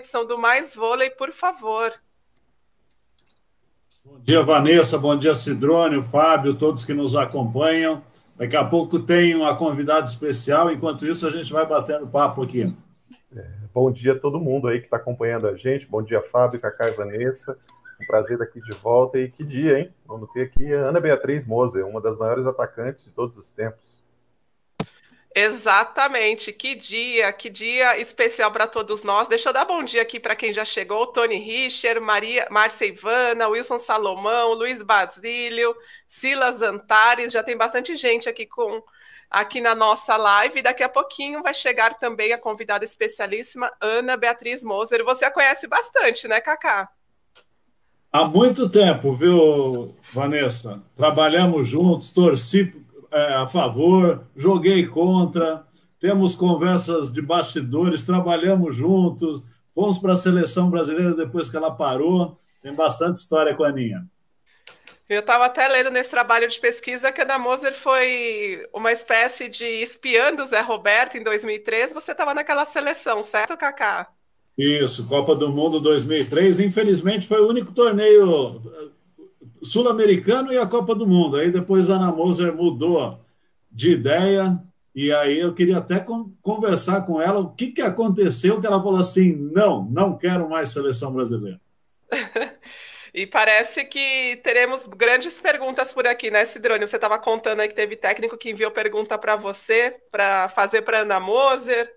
edição do Mais Vôlei, por favor. Bom dia, Vanessa. Bom dia, Cidrônio, Fábio, todos que nos acompanham. Daqui a pouco tem uma convidada especial. Enquanto isso, a gente vai batendo papo aqui. É, bom dia a todo mundo aí que está acompanhando a gente. Bom dia, Fábio, Cacá e Vanessa. Um prazer estar aqui de volta. E que dia, hein? Vamos ter aqui a Ana Beatriz Moser, uma das maiores atacantes de todos os tempos. Exatamente, que dia, que dia especial para todos nós. Deixa eu dar bom dia aqui para quem já chegou: Tony Richer, Maria, Márcia Ivana, Wilson Salomão, Luiz Basílio, Silas Antares. Já tem bastante gente aqui com aqui na nossa live. Daqui a pouquinho vai chegar também a convidada especialíssima Ana Beatriz Moser. Você a conhece bastante, né, Cacá? Há muito tempo, viu, Vanessa? Trabalhamos juntos, torci é, a favor, joguei contra, temos conversas de bastidores, trabalhamos juntos, fomos para a seleção brasileira depois que ela parou. Tem bastante história com a Aninha. Eu estava até lendo nesse trabalho de pesquisa que a Ana Moser foi uma espécie de espiando o Zé Roberto em 2003. Você estava naquela seleção, certo, Kaká? Isso, Copa do Mundo 2003. Infelizmente foi o único torneio Sul-Americano e a Copa do Mundo. Aí depois a Ana Moser mudou de ideia, e aí eu queria até conversar com ela o que, que aconteceu que ela falou assim: não, não quero mais seleção brasileira. e parece que teremos grandes perguntas por aqui, né, Cidrone? Você estava contando aí que teve técnico que enviou pergunta para você, para fazer para Ana Moser.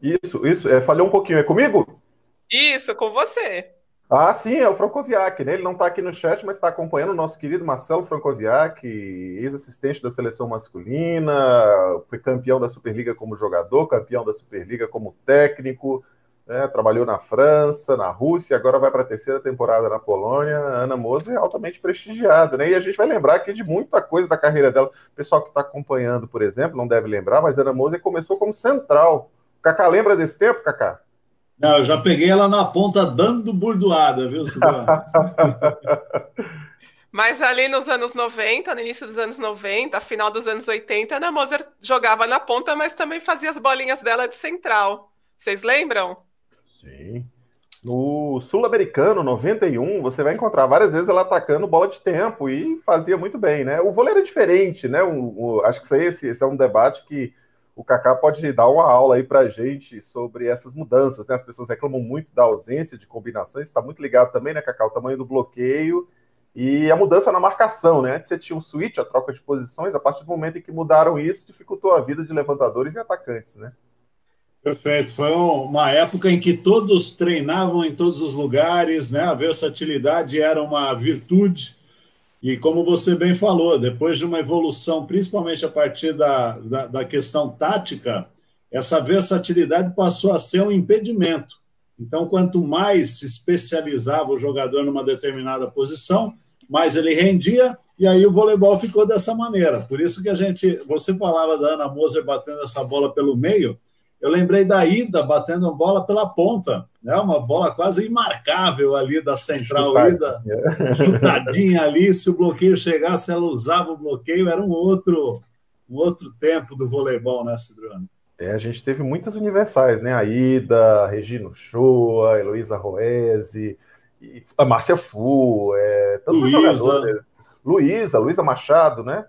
Isso, isso. É, falhou um pouquinho. É comigo? Isso, com você. Ah, sim, é o Frankoviak, né? Ele não está aqui no chat, mas está acompanhando o nosso querido Marcelo Frankoviak, ex-assistente da seleção masculina, foi campeão da Superliga como jogador, campeão da Superliga como técnico, né? trabalhou na França, na Rússia, agora vai para a terceira temporada na Polônia. Ana Moser é altamente prestigiada, né? E a gente vai lembrar aqui de muita coisa da carreira dela. O pessoal que está acompanhando, por exemplo, não deve lembrar, mas a Ana Moser começou como central. Cacá, lembra desse tempo, Cacá? Não, eu já peguei ela na ponta dando burdoada, viu, Silvana? Mas ali nos anos 90, no início dos anos 90, final dos anos 80, a Ana Moser jogava na ponta, mas também fazia as bolinhas dela de central. Vocês lembram? Sim. No Sul-Americano 91, você vai encontrar várias vezes ela atacando bola de tempo e fazia muito bem, né? O vôlei era diferente, né? O, o, acho que isso aí, esse, esse é um debate que o Kaká pode dar uma aula aí para a gente sobre essas mudanças, né? As pessoas reclamam muito da ausência de combinações, está muito ligado também, né, Kaká, o tamanho do bloqueio e a mudança na marcação, né? Antes você tinha um switch, a troca de posições, a partir do momento em que mudaram isso, dificultou a vida de levantadores e atacantes, né? Perfeito, foi uma época em que todos treinavam em todos os lugares, né? A versatilidade era uma virtude e como você bem falou, depois de uma evolução, principalmente a partir da, da, da questão tática, essa versatilidade passou a ser um impedimento. Então, quanto mais se especializava o jogador numa determinada posição, mais ele rendia, e aí o voleibol ficou dessa maneira. Por isso que a gente, você falava da Ana Moser batendo essa bola pelo meio, eu lembrei da Ida batendo bola pela ponta, né? uma bola quase imarcável ali da central Ida, chutadinha ali. Se o bloqueio chegasse, ela usava o bloqueio, era um outro, um outro tempo do voleibol, né, Cidrano? É, a gente teve muitas universais, né? A Ida, Regina Shoa, Heloísa Roese, a Márcia Fu, é, tantos Luísa. jogadores. Luísa, Luísa Machado, né?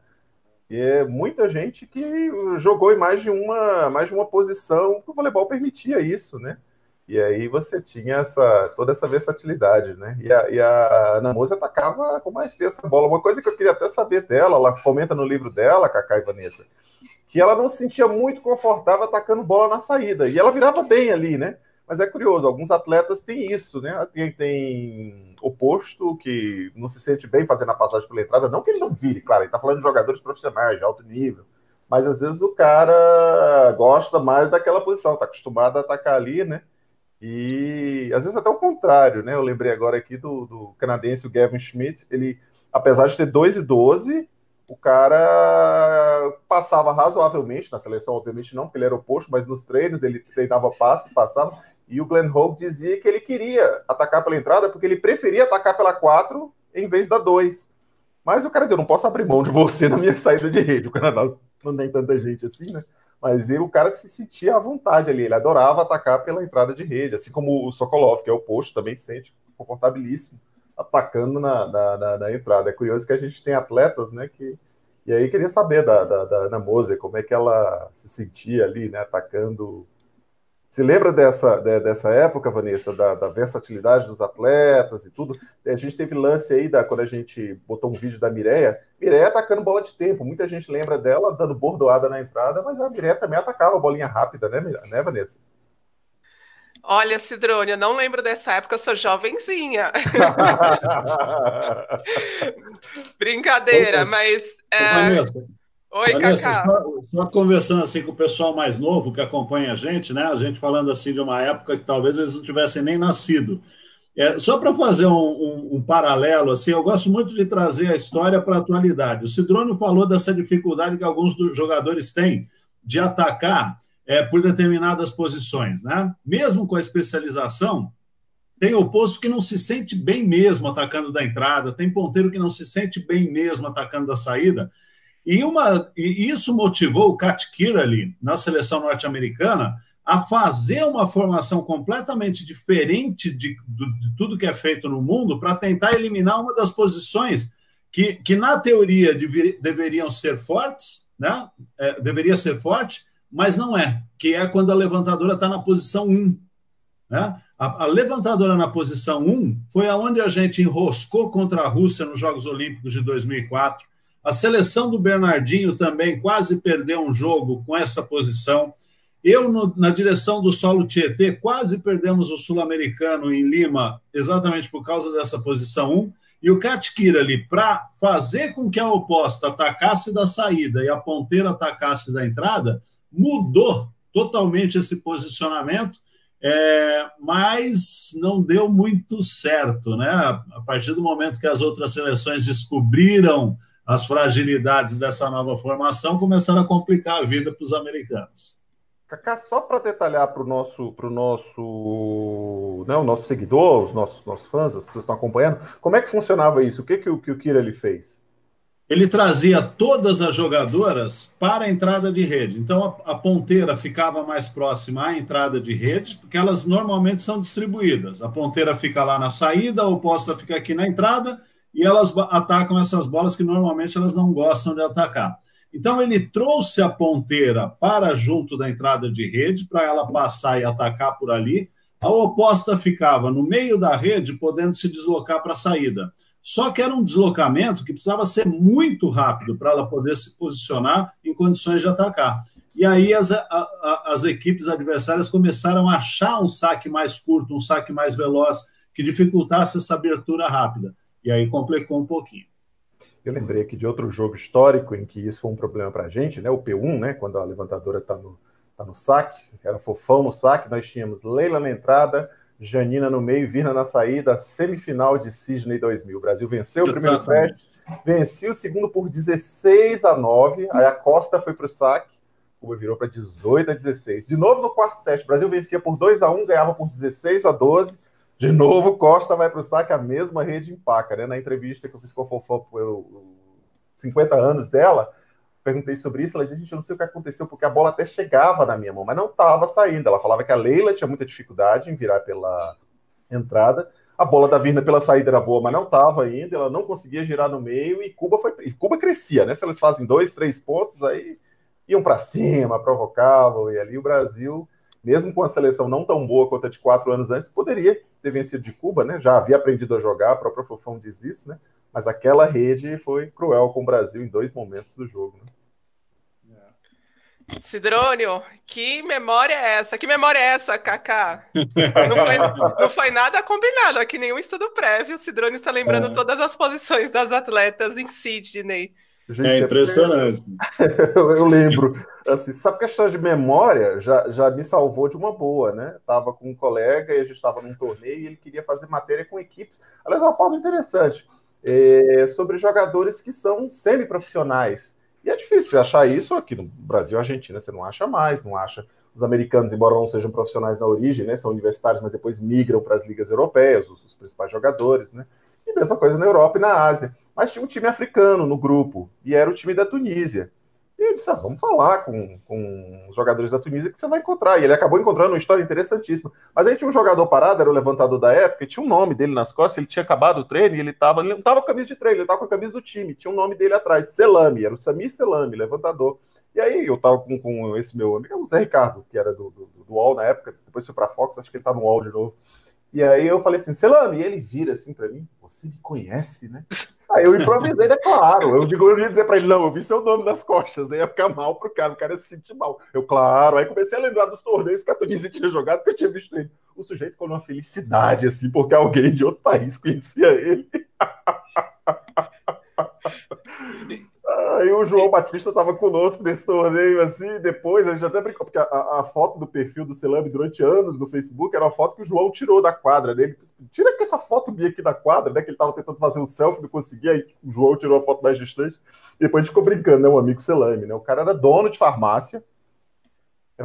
E é muita gente que jogou em mais de uma, mais de uma posição, o voleibol permitia isso, né? E aí você tinha essa, toda essa versatilidade, né? E a, e a Ana Moza atacava com mais essa bola. Uma coisa que eu queria até saber dela, ela comenta no livro dela, Cacá e Vanessa, que ela não se sentia muito confortável atacando bola na saída. E ela virava bem ali, né? Mas é curioso, alguns atletas têm isso, né? Tem, tem oposto, que não se sente bem fazendo a passagem pela entrada. Não que ele não vire, claro, ele está falando de jogadores profissionais, de alto nível. Mas às vezes o cara gosta mais daquela posição, está acostumado a atacar ali, né? E às vezes até o contrário, né? Eu lembrei agora aqui do, do canadense, o Gavin Schmidt. Ele, apesar de ter 2 e 12, o cara passava razoavelmente na seleção, obviamente não, porque ele era oposto, mas nos treinos ele treinava passe, passava. E o Glenn Hogue dizia que ele queria atacar pela entrada porque ele preferia atacar pela 4 em vez da 2. Mas o cara dizia, eu não posso abrir mão de você na minha saída de rede. O Canadá não tem tanta gente assim, né? Mas ele, o cara se sentia à vontade ali. Ele adorava atacar pela entrada de rede. Assim como o Sokolov, que é o posto, também se sente confortabilíssimo atacando na, na, na, na, entrada. É curioso que a gente tem atletas, né? Que... E aí queria saber da, da, da Ana Moser, como é que ela se sentia ali, né? Atacando se lembra dessa, dessa época, Vanessa, da, da, versatilidade dos atletas e tudo? A gente teve lance aí da, quando a gente botou um vídeo da Mireia. Mireia atacando bola de tempo. Muita gente lembra dela dando bordoada na entrada, mas a Mireia também atacava a bolinha rápida, né, né Vanessa? Olha, Cidrone, eu não lembro dessa época, eu sou jovenzinha. Brincadeira, é. mas. É... Oi, Olha, Cacá. Só, só, conversando assim com o pessoal mais novo que acompanha a gente, né? A gente falando assim de uma época que talvez eles não tivessem nem nascido. É, só para fazer um, um, um, paralelo, assim, eu gosto muito de trazer a história para a atualidade. O Cidrônio falou dessa dificuldade que alguns dos jogadores têm de atacar é, por determinadas posições, né? Mesmo com a especialização, tem o oposto que não se sente bem mesmo atacando da entrada, tem ponteiro que não se sente bem mesmo atacando da saída. E, uma, e isso motivou o Kat Kirali, na seleção norte-americana, a fazer uma formação completamente diferente de, de, de tudo que é feito no mundo para tentar eliminar uma das posições que, que na teoria, deveriam ser fortes, né? É, deveria ser forte, mas não é, que é quando a levantadora está na posição 1. Né? A, a, levantadora na posição 1 foi aonde a gente enroscou contra a Rússia nos Jogos Olímpicos de 2004, a seleção do Bernardinho também quase perdeu um jogo com essa posição. Eu, no, na direção do solo Tietê, quase perdemos o Sul-Americano em Lima, exatamente por causa dessa posição 1. E o Katkira ali, para fazer com que a oposta atacasse da saída e a ponteira atacasse da entrada, mudou totalmente esse posicionamento, é, mas não deu muito certo. Né? A partir do momento que as outras seleções descobriram as fragilidades dessa nova formação começaram a complicar a vida para os americanos. Cacá, só para detalhar para o nosso, pro nosso, né, o nosso seguidor, os nossos, nossos fãs, as pessoas estão acompanhando, como é que funcionava isso? O que, que, o, que o Kira ele fez? Ele trazia todas as jogadoras para a entrada de rede. Então a, a ponteira ficava mais próxima à entrada de rede, porque elas normalmente são distribuídas. A ponteira fica lá na saída, a oposta fica aqui na entrada e elas atacam essas bolas que normalmente elas não gostam de atacar. Então ele trouxe a ponteira para junto da entrada de rede para ela passar e atacar por ali. A oposta ficava no meio da rede, podendo se deslocar para a saída. Só que era um deslocamento que precisava ser muito rápido para ela poder se posicionar em condições de atacar. E aí as, a, a, as equipes adversárias começaram a achar um saque mais curto, um saque mais veloz, que dificultasse essa abertura rápida. E aí complicou um pouquinho. Eu lembrei aqui de outro jogo histórico em que isso foi um problema para a gente, né? O P1, né? Quando a levantadora está no, tá no saque, era fofão no saque, nós tínhamos Leila na entrada, Janina no meio, Virna na saída, semifinal de Cisne 2000. O Brasil venceu o primeiro set, venceu o segundo por 16 a 9, aí a Costa foi para o saque, Cuba virou para 18 a 16. De novo no quarto set, o Brasil vencia por 2 a 1, ganhava por 16 a 12 de novo, Costa vai para o saque, a mesma rede empaca, né? Na entrevista que eu fiz com a Fofó por 50 anos dela, perguntei sobre isso, ela disse, gente, eu não sei o que aconteceu, porque a bola até chegava na minha mão, mas não estava saindo. Ela falava que a Leila tinha muita dificuldade em virar pela entrada, a bola da Virna pela saída era boa, mas não estava ainda, ela não conseguia girar no meio, e Cuba foi e Cuba crescia, né? Se elas fazem dois, três pontos, aí iam para cima, provocavam, e ali o Brasil mesmo com a seleção não tão boa quanto a de quatro anos antes, poderia ter vencido de Cuba, né? Já havia aprendido a jogar, a própria Fofão diz isso, né? Mas aquela rede foi cruel com o Brasil em dois momentos do jogo. Né? É. que memória é essa? Que memória é essa, Kaká? Não foi, não foi nada combinado aqui, nenhum estudo prévio. O está lembrando é. todas as posições das atletas em Sydney. Gente, é, é impressionante. É... Eu lembro assim, sabe que a história de memória já, já me salvou de uma boa, né? Tava com um colega e a gente estava num torneio e ele queria fazer matéria com equipes. Aliás, é uma pauta interessante é, sobre jogadores que são semiprofissionais. E é difícil achar isso aqui no Brasil, Argentina, você não acha mais, não acha. Os americanos, embora não sejam profissionais na origem, né, são universitários, mas depois migram para as ligas europeias, os, os principais jogadores, né? E mesma coisa na Europa e na Ásia. Mas tinha um time africano no grupo, e era o time da Tunísia. E eu disse: ah, vamos falar com, com os jogadores da Tunísia que você vai encontrar. E ele acabou encontrando uma história interessantíssima. Mas aí tinha um jogador parado, era o levantador da época, e tinha um nome dele nas costas, ele tinha acabado o treino e ele tava, ele não estava com a camisa de treino, ele estava com a camisa do time, tinha um nome dele atrás, Selame, era o Samir Selame, levantador. E aí eu tava com, com esse meu amigo, é o Zé Ricardo, que era do, do, do UOL na época, depois foi pra Fox, acho que ele tá no UOL de novo. E aí eu falei assim, Selano, e ele vira assim para mim, você me conhece, né? Aí eu improvisei, é claro. Eu digo, eu ia dizer para ele, não, eu vi seu nome nas costas, né? ia ficar mal pro cara, o cara ia se sentir mal. Eu, claro, aí comecei a lembrar dos torneios que a Tunísia tinha jogado, porque eu tinha visto ele. O sujeito ficou numa felicidade, assim, porque alguém de outro país conhecia ele. Aí o João Batista estava conosco nesse torneio, assim, depois, a gente até brincou, porque a, a foto do perfil do Celame durante anos no Facebook era uma foto que o João tirou da quadra dele. Tira que essa foto minha aqui da quadra, né? Que ele estava tentando fazer um selfie, não conseguia, aí o João tirou a foto mais distante. E depois a gente ficou brincando, né? Um amigo Celame, né? O cara era dono de farmácia,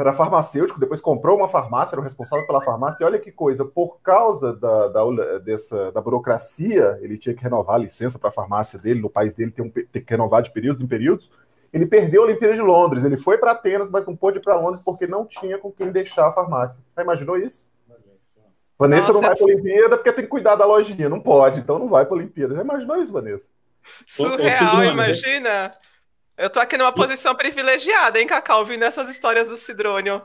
era farmacêutico, depois comprou uma farmácia, era o responsável pela farmácia, e olha que coisa, por causa da, da, dessa, da burocracia, ele tinha que renovar a licença para a farmácia dele, no país dele tem, um, tem que renovar de períodos em períodos, ele perdeu a Olimpíada de Londres, ele foi para Atenas, mas não pôde ir para Londres porque não tinha com quem deixar a farmácia. Já tá, imaginou isso? Vanessa Nossa, não vai para a Olimpíada porque tem que cuidar da lojinha, não pode, então não vai para a Olimpíada. Já imaginou isso, Vanessa? Surreal, imagina! Né? Eu tô aqui numa posição privilegiada, hein, Cacau, ouvindo essas histórias do Cidrônio.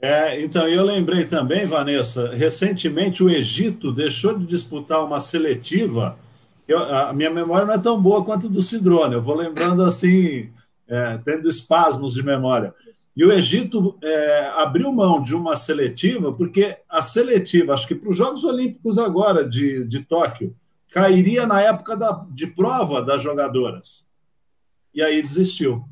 É, então, eu lembrei também, Vanessa, recentemente o Egito deixou de disputar uma seletiva. Eu, a minha memória não é tão boa quanto do Cidrônio. eu vou lembrando assim, é, tendo espasmos de memória. E o Egito é, abriu mão de uma seletiva, porque a seletiva, acho que para os Jogos Olímpicos agora de, de Tóquio, cairia na época da, de prova das jogadoras e aí desistiu.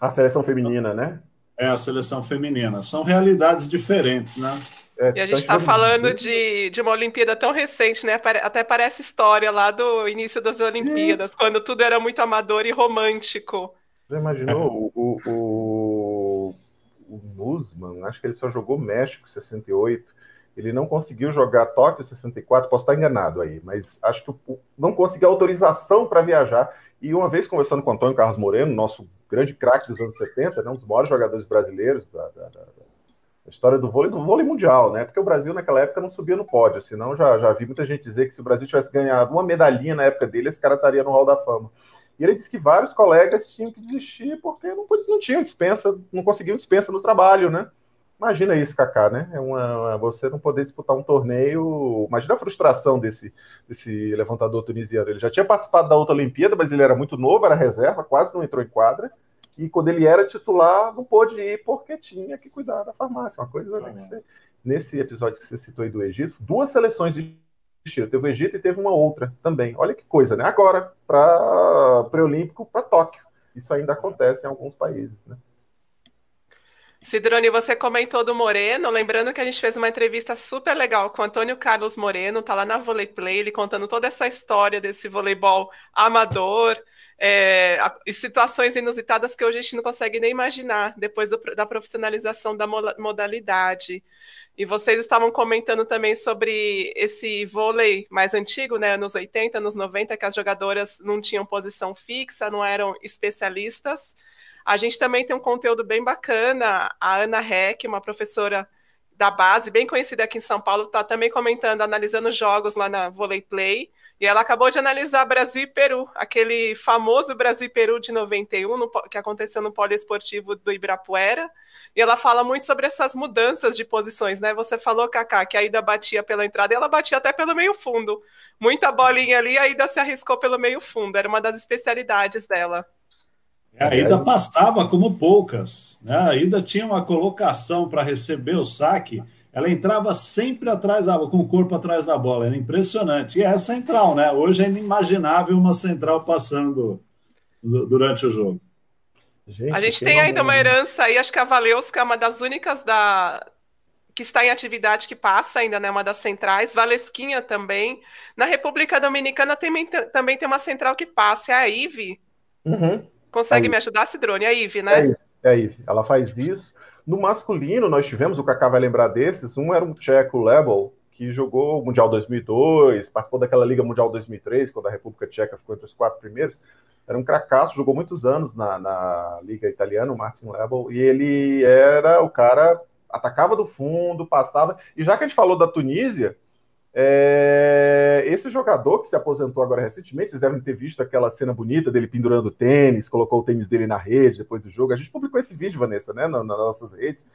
A seleção feminina, né? É, a seleção feminina. São realidades diferentes, né? É, e a gente está falando de, de uma Olimpíada tão recente, né? Até parece história lá do início das Olimpíadas, é. quando tudo era muito amador e romântico. Já imaginou o, o, o, o Nusman? Acho que ele só jogou México 68 ele não conseguiu jogar Tóquio 64, posso estar enganado aí, mas acho que não conseguiu autorização para viajar. E uma vez conversando com o Antônio Carlos Moreno, nosso grande craque dos anos 70, né, um dos maiores jogadores brasileiros da, da, da, da, história do vôlei, do vôlei mundial, né? Porque o Brasil naquela época não subia no pódio, senão já, já vi muita gente dizer que se o Brasil tivesse ganhado uma medalhinha na época dele, esse cara estaria no Hall da Fama. E ele disse que vários colegas tinham que desistir porque não, não tinham dispensa, não conseguiam dispensa no trabalho, né? Imagina isso, Kaká, né? É uma, você não poder disputar um torneio. Imagina a frustração desse, desse levantador tunisiano. Ele já tinha participado da outra Olimpíada, mas ele era muito novo, era reserva, quase não entrou em quadra. E quando ele era titular, não pôde ir porque tinha que cuidar da farmácia. Uma coisa ah, né, você, nesse episódio que você citou aí do Egito, duas seleções desistiram. Teve o Egito e teve uma outra também. Olha que coisa, né? Agora, para pré-olímpico, para Tóquio. Isso ainda acontece em alguns países, né? Cidrone, você comentou do Moreno, lembrando que a gente fez uma entrevista super legal com o Antônio Carlos Moreno, tá lá na Volley Play, ele contando toda essa história desse voleibol amador, é, situações inusitadas que hoje a gente não consegue nem imaginar depois do, da profissionalização da modalidade. E vocês estavam comentando também sobre esse vôlei mais antigo, né, anos 80, anos 90, que as jogadoras não tinham posição fixa, não eram especialistas. A gente também tem um conteúdo bem bacana. A Ana Heck, uma professora da base, bem conhecida aqui em São Paulo, está também comentando, analisando jogos lá na Volley Play. E ela acabou de analisar Brasil e Peru, aquele famoso Brasil e Peru de 91, no, que aconteceu no poliesportivo do Ibirapuera. E ela fala muito sobre essas mudanças de posições, né? Você falou, Kaká, que a Ida batia pela entrada e ela batia até pelo meio fundo. Muita bolinha ali, a Ida se arriscou pelo meio fundo, era uma das especialidades dela. A é, ida passava como poucas. Né? A ida tinha uma colocação para receber o saque. Ela entrava sempre atrás da com o corpo atrás da bola. Era impressionante. E é central, né? Hoje é inimaginável uma central passando durante o jogo. Gente, a gente tem ainda uma herança aí, acho que a Valeuska é uma das únicas da, que está em atividade que passa ainda, né? Uma das centrais, Valesquinha também. Na República Dominicana também, também tem uma central que passa, é a IVE. Uhum. Consegue é me ajudar, Cidrone? É a Ive, né? É a é Ive. Ela faz isso. No masculino, nós tivemos, o Kaká vai lembrar desses, um era um tcheco, Lebel, que jogou o Mundial 2002, participou daquela Liga Mundial 2003, quando a República Tcheca ficou entre os quatro primeiros. Era um cracaço, jogou muitos anos na, na Liga Italiana, o Martin Lebel, e ele era o cara, atacava do fundo, passava. E já que a gente falou da Tunísia, é... Esse jogador que se aposentou agora recentemente, vocês devem ter visto aquela cena bonita dele pendurando o tênis, colocou o tênis dele na rede depois do jogo. A gente publicou esse vídeo, Vanessa, né, nas nossas redes.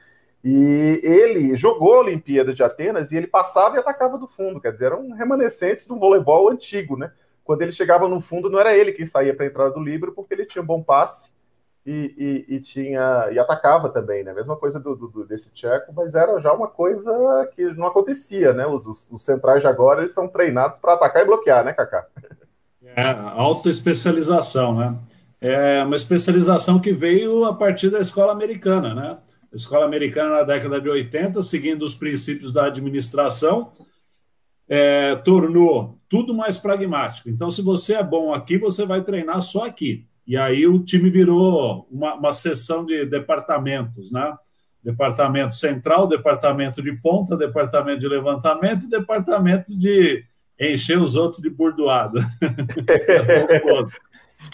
E ele jogou a Olimpíada de Atenas e ele passava e atacava do fundo, quer dizer, eram remanescentes do voleibol antigo, né? Quando ele chegava no fundo, não era ele quem saía para a entrada do livro, porque ele tinha um bom passe e, e, e, tinha e atacava também, né? Mesma coisa do, do, desse tcheco, mas era já uma coisa que não acontecia, né? Os, os, os centrais de agora eles são treinados para atacar e bloquear, né, Kaká? É, autoespecialização, né? É uma especialização que veio a partir da escola americana, né? A escola americana na década de 80, seguindo os princípios da administração, é, tornou tudo mais pragmático. Então, se você é bom aqui, você vai treinar só aqui. E aí o time virou uma, uma seção de departamentos, né? Departamento central, departamento de ponta, departamento de levantamento e departamento de encher os outros de burdoada.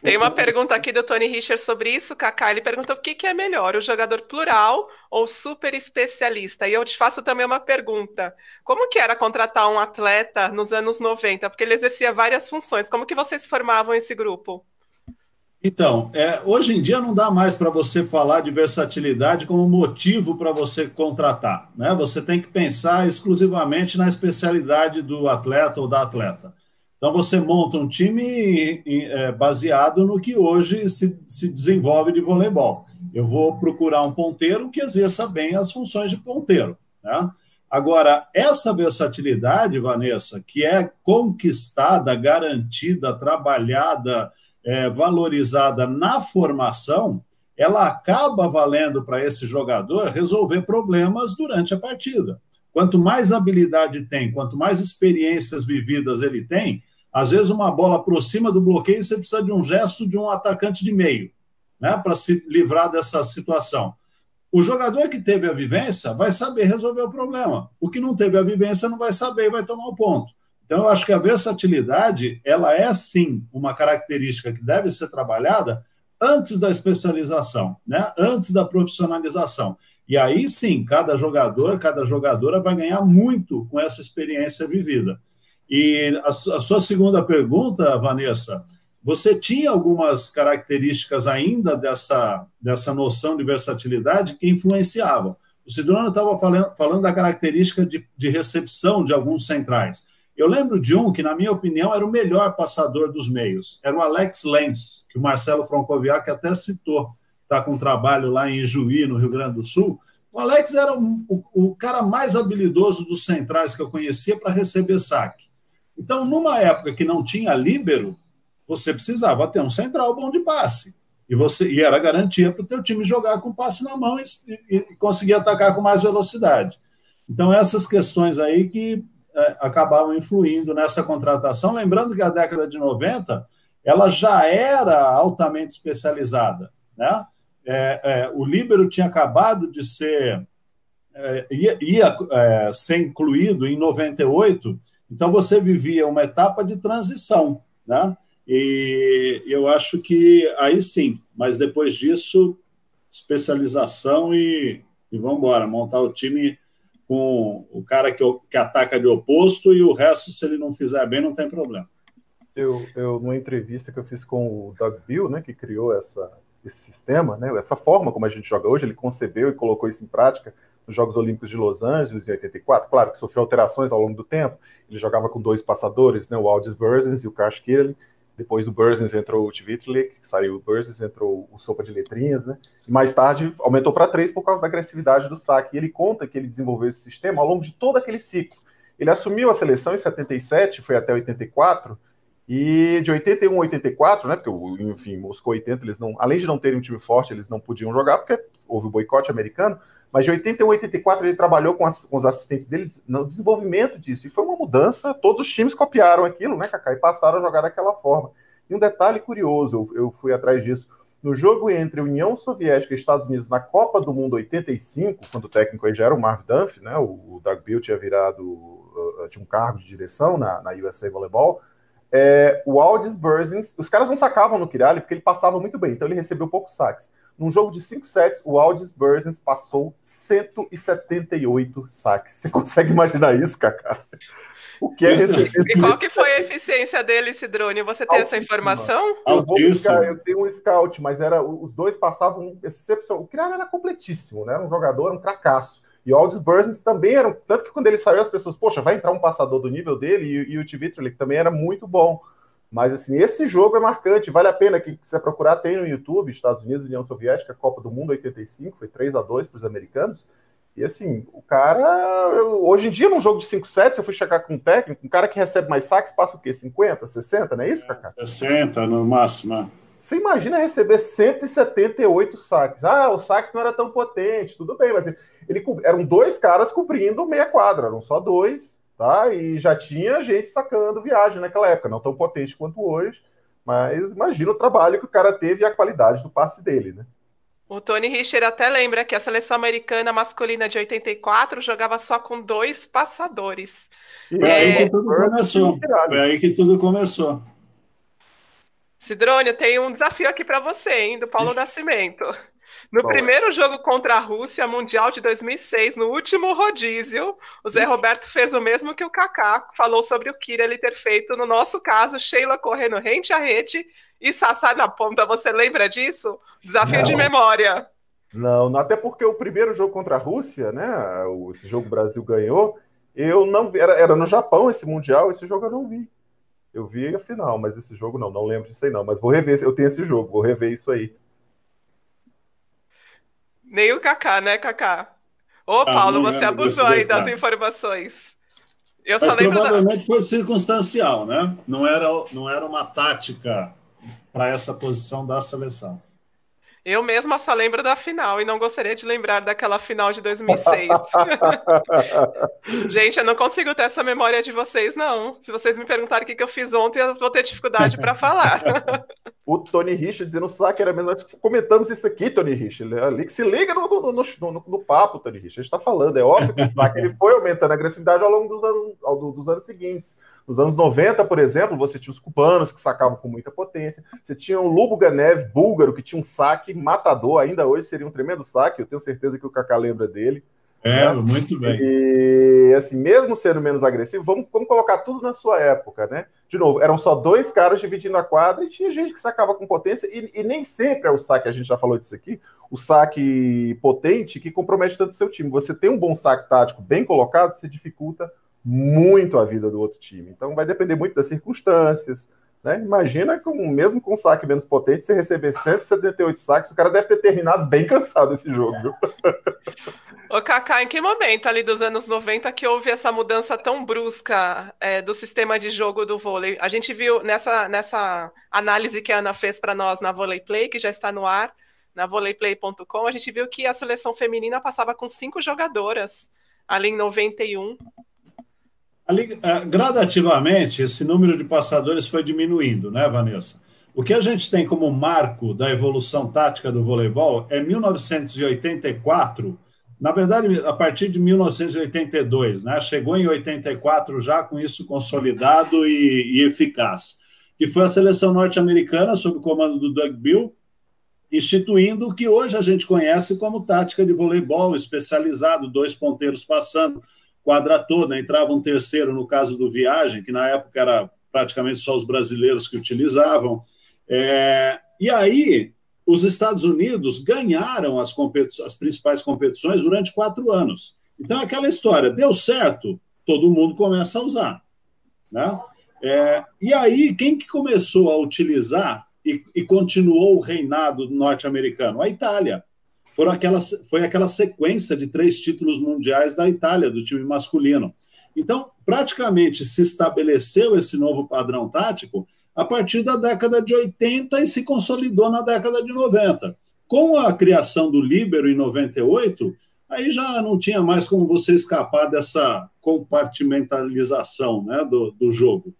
Tem uma pergunta aqui do Tony Richard sobre isso, Kaká. Ele perguntou o que, que, é melhor, o jogador plural ou super especialista? E eu te faço também uma pergunta. Como que era contratar um atleta nos anos 90? Porque ele exercia várias funções. Como que vocês formavam esse grupo? Então, é, hoje em dia não dá mais para você falar de versatilidade como motivo para você contratar. Né? Você tem que pensar exclusivamente na especialidade do atleta ou da atleta. Então, você monta um time é, baseado no que hoje se, se desenvolve de voleibol. Eu vou procurar um ponteiro que exerça bem as funções de ponteiro. Né? Agora, essa versatilidade, Vanessa, que é conquistada, garantida, trabalhada é, valorizada na formação, ela acaba valendo para esse jogador resolver problemas durante a partida. Quanto mais habilidade tem, quanto mais experiências vividas ele tem, às vezes uma bola aproxima do bloqueio, e você precisa de um gesto de um atacante de meio, né, para se livrar dessa situação. O jogador que teve a vivência vai saber resolver o problema. O que não teve a vivência não vai saber e vai tomar o ponto. Então, eu acho que a versatilidade, ela é sim uma característica que deve ser trabalhada antes da especialização, né? antes da profissionalização. E aí sim, cada jogador, cada jogadora vai ganhar muito com essa experiência vivida. E a, a sua segunda pergunta, Vanessa, você tinha algumas características ainda dessa, dessa noção de versatilidade que influenciavam. O Cidrona estava falando, falando da característica de, de recepção de alguns centrais. Eu lembro de um que, na minha opinião, era o melhor passador dos meios. Era o Alex Lenz, que o Marcelo Francoviac até citou. Está com trabalho lá em Juí, no Rio Grande do Sul. O Alex era um, o, o, cara mais habilidoso dos centrais que eu conhecia para receber saque. Então, numa época que não tinha líbero, você precisava ter um central bom de passe. E, você, e era garantia para o teu time jogar com passe na mão e, e, e conseguir atacar com mais velocidade. Então, essas questões aí que acabavam é, acabaram influindo nessa contratação. Lembrando que a década de 90 ela já era altamente especializada. Né? É, é, o líbero tinha acabado de ser. É, ia, ia é, ser incluído em 98, então você vivia uma etapa de transição. Né? E eu acho que aí sim, mas depois disso, especialização e, e vamos embora, montar o time com o cara que, que ataca de oposto e o resto, se ele não fizer bem, não tem problema. Eu, eu numa entrevista que eu fiz com o Doug Bill, né, que criou essa, esse sistema, né, essa forma como a gente joga hoje, ele concebeu e colocou isso em prática nos Jogos Olímpicos de Los Angeles em 84, claro que sofreu alterações ao longo do tempo, ele jogava com dois passadores, né, o Aldis Burns e o Cash Kirling, depois do Burzens entrou o Tvitlik, saiu o Burzens, entrou o Sopa de Letrinhas, né? E mais tarde aumentou para três por causa da agressividade do saque. E ele conta que ele desenvolveu esse sistema ao longo de todo aquele ciclo. Ele assumiu a seleção em 77, foi até 84, e de 81 a 84, né? Porque, enfim, Moscou 80, eles não, além de não terem um time forte, eles não podiam jogar, porque houve o boicote americano. Mas de 81 a 84 ele trabalhou com, as, com, os assistentes dele no desenvolvimento disso. E foi uma mudança, todos os times copiaram aquilo, né, Kaká? E passaram a jogar daquela forma. E um detalhe curioso, eu, fui atrás disso. No jogo entre União Soviética e Estados Unidos na Copa do Mundo 85, quando o técnico aí já era o Mark Duff, né? O, o Doug Bill tinha virado, eh, tinha um cargo de direção na, na USA Volleyball. É, o Aldis Burzins, os caras não sacavam no Kirali porque ele passava muito bem, então ele recebeu poucos saques. Num jogo de 5 sets, o Aldis Burzens passou 178 saques. Você consegue imaginar isso, Kaká? O que é isso? E qual que foi a eficiência dele, drone? Você tem essa informação? Eu, vou ficar, eu tenho um scout, mas era os dois passavam excepcional. O Criar era completíssimo, né? Era um jogador, um fracasso. E o Aldis Burns também era. Tanto que quando ele saiu, as pessoas, poxa, vai entrar um passador do nível dele, e, e o Tivitro, que também era muito bom. Mas assim, esse jogo é marcante, vale a pena que você procurar, tem no YouTube, Estados Unidos, União Soviética, Copa do Mundo 85, foi 3 a 2 para os americanos. E assim, o cara, hoje em dia num jogo de 5 sets, eu fui checar com um técnico, um cara que recebe mais saques passa o quê? 50, 60, não é isso, Cacá? 60 é, no máximo. É. Você imagina receber 178 saques. Ah, o saque não era tão potente, tudo bem, mas ele, ele eram dois caras cobrindo meia quadra, eram só dois tá? E já tinha gente sacando viagem naquela época, não tão potente quanto hoje, mas imagina o trabalho que o cara teve e a qualidade do passe dele, né? O Tony Rischer até lembra que a seleção americana masculina de 84 jogava só com dois passadores. E é... aí, que tudo começou. Foi aí que tudo começou. Cidrônio, tem um desafio aqui para você, hein, do Paulo Nascimento. No Bom, é? primeiro jogo contra a Rússia, Mundial de 2006, no último rodízio, o Zé Roberto fez o mesmo que o Kaká, falou sobre o ele ter feito, no nosso caso, Sheila correndo rente à rede e Sassá na ponta. Você lembra disso? Desafio não. de memória. Não, até porque o primeiro jogo contra a Rússia, né? Esse jogo o Brasil ganhou. Eu não vi, era, era no Japão esse Mundial, esse jogo eu não vi. Eu vi a final, mas esse jogo não, não lembro disso aí não. Mas vou rever, eu tenho esse jogo, vou rever isso aí. Nem o Kaká, né, Kaká? Ô, ah, Paulo, você abusou aí das informações. Eu Mas só lembro provavelmente da... foi circunstancial, né? Não era, não era uma tática para essa posição da seleção. Eu mesma só lembro da final e não gostaria de lembrar daquela final de 2006. Gente, eu não consigo ter essa memória de vocês, não. Se vocês me perguntarem o que, que eu fiz ontem, eu vou ter dificuldade para falar. o Tony Rich dizendo saque era mesmo. Nós comentamos isso aqui, Tony Rich. Ali que se liga no, no, no, no papo, Tony Rich. A gente está falando. É óbvio que o Saque ele foi aumentando a agressividade ao longo dos, anos, ao, dos anos seguintes. Nos anos 90, por exemplo, você tinha os cubanos que sacavam com muita potência, você tinha o Ganev, búlgaro que tinha um saque matador, ainda hoje seria um tremendo saque, eu tenho certeza que o Kaká lembra dele. É, né? muito bem. E assim, mesmo sendo menos agressivo, vamos, vamos colocar tudo na sua época, né? De novo, eram só dois caras dividindo a quadra e tinha gente que sacava com potência, e, e nem sempre é o saque, a gente já falou disso aqui, o saque potente que compromete tanto o seu time. Você tem um bom saque tático bem colocado, você dificulta muito a vida do outro time. Então vai depender muito das circunstâncias. Né? Imagina com mesmo com um saque menos potente, você receber 178 saques, o cara deve ter terminado bem cansado esse jogo. O Ô, Kaká, em que momento ali dos anos 90 que houve essa mudança tão brusca é, do sistema de jogo do vôlei? A gente viu nessa, nessa análise que a Ana fez para nós na Vôlei Play, que já está no ar, na vôleiplay.com, a gente viu que a seleção feminina passava com cinco jogadoras ali em 91. Ali, é, gradativamente, esse número de passadores foi diminuindo, né, Vanessa? O que a gente tem como marco da evolução tática do voleibol é 1984, na verdade, a partir de 1982, né? Chegou em 84 já com isso consolidado e, e eficaz. E foi a seleção norte-americana, sob o comando do Doug Bill, instituindo o que hoje a gente conhece como tática de voleibol especializado, dois ponteiros passando, quadra toda né? entrava um terceiro no caso do Viagem, que na época era praticamente só os brasileiros que utilizavam. É, e aí, os Estados Unidos ganharam as, as principais competições durante quatro anos. Então, é aquela história, deu certo, todo mundo começa a usar. Né? É, e aí, quem que começou a utilizar e, e continuou o reinado norte-americano? A Itália foram aquela, foi aquela sequência de três títulos mundiais da Itália, do time masculino. Então, praticamente se estabeleceu esse novo padrão tático a partir da década de 80 e se consolidou na década de 90. Com a criação do Líbero em 98, aí já não tinha mais como você escapar dessa compartimentalização né, do, do jogo.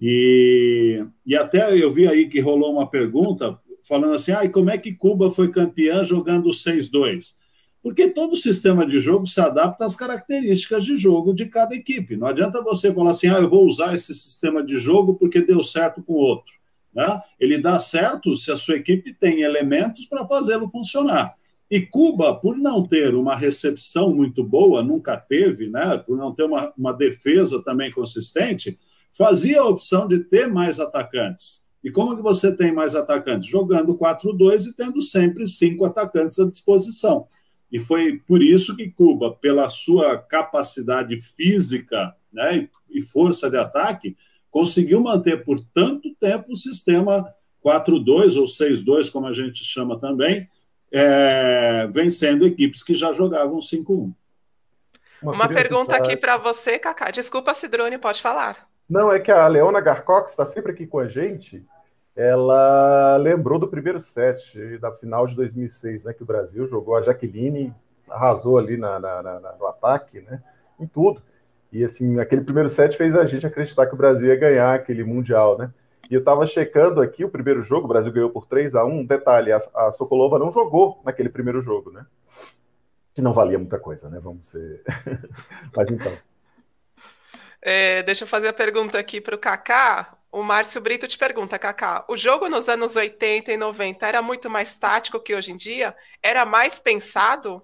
E, e até eu vi aí que rolou uma pergunta falando assim, ah, como é que Cuba foi campeã jogando 6-2? Porque todo sistema de jogo se adapta às características de jogo de cada equipe. Não adianta você falar assim, ah, eu vou usar esse sistema de jogo porque deu certo com o outro. Né? Ele dá certo se a sua equipe tem elementos para fazê-lo funcionar. E Cuba, por não ter uma recepção muito boa, nunca teve, né? por não ter uma, uma defesa também consistente, fazia a opção de ter mais atacantes. E como que você tem mais atacantes? Jogando 4-2 e tendo sempre cinco atacantes à disposição. E foi por isso que Cuba, pela sua capacidade física né, e força de ataque, conseguiu manter por tanto tempo o sistema 4-2 ou 6-2, como a gente chama também, é, vencendo equipes que já jogavam 5-1. Uma, Uma pergunta aqui para você, Kaká. Desculpa, Cidrone, pode falar. Não, é que a Leona Garcox está sempre aqui com a gente ela lembrou do primeiro set da final de 2006, né, que o Brasil jogou a Jaqueline, arrasou ali na, na, na, no ataque, né, em tudo. E assim, aquele primeiro set fez a gente acreditar que o Brasil ia ganhar aquele mundial, né? E eu estava checando aqui o primeiro jogo, o Brasil ganhou por 3 a 1 Detalhe, a, a Sokolova não jogou naquele primeiro jogo, né? Que não valia muita coisa, né? Vamos ser. Mas então. É, deixa eu fazer a pergunta aqui para o Kaká. O Márcio Brito te pergunta, Kaká, o jogo nos anos 80 e 90 era muito mais tático que hoje em dia? Era mais pensado?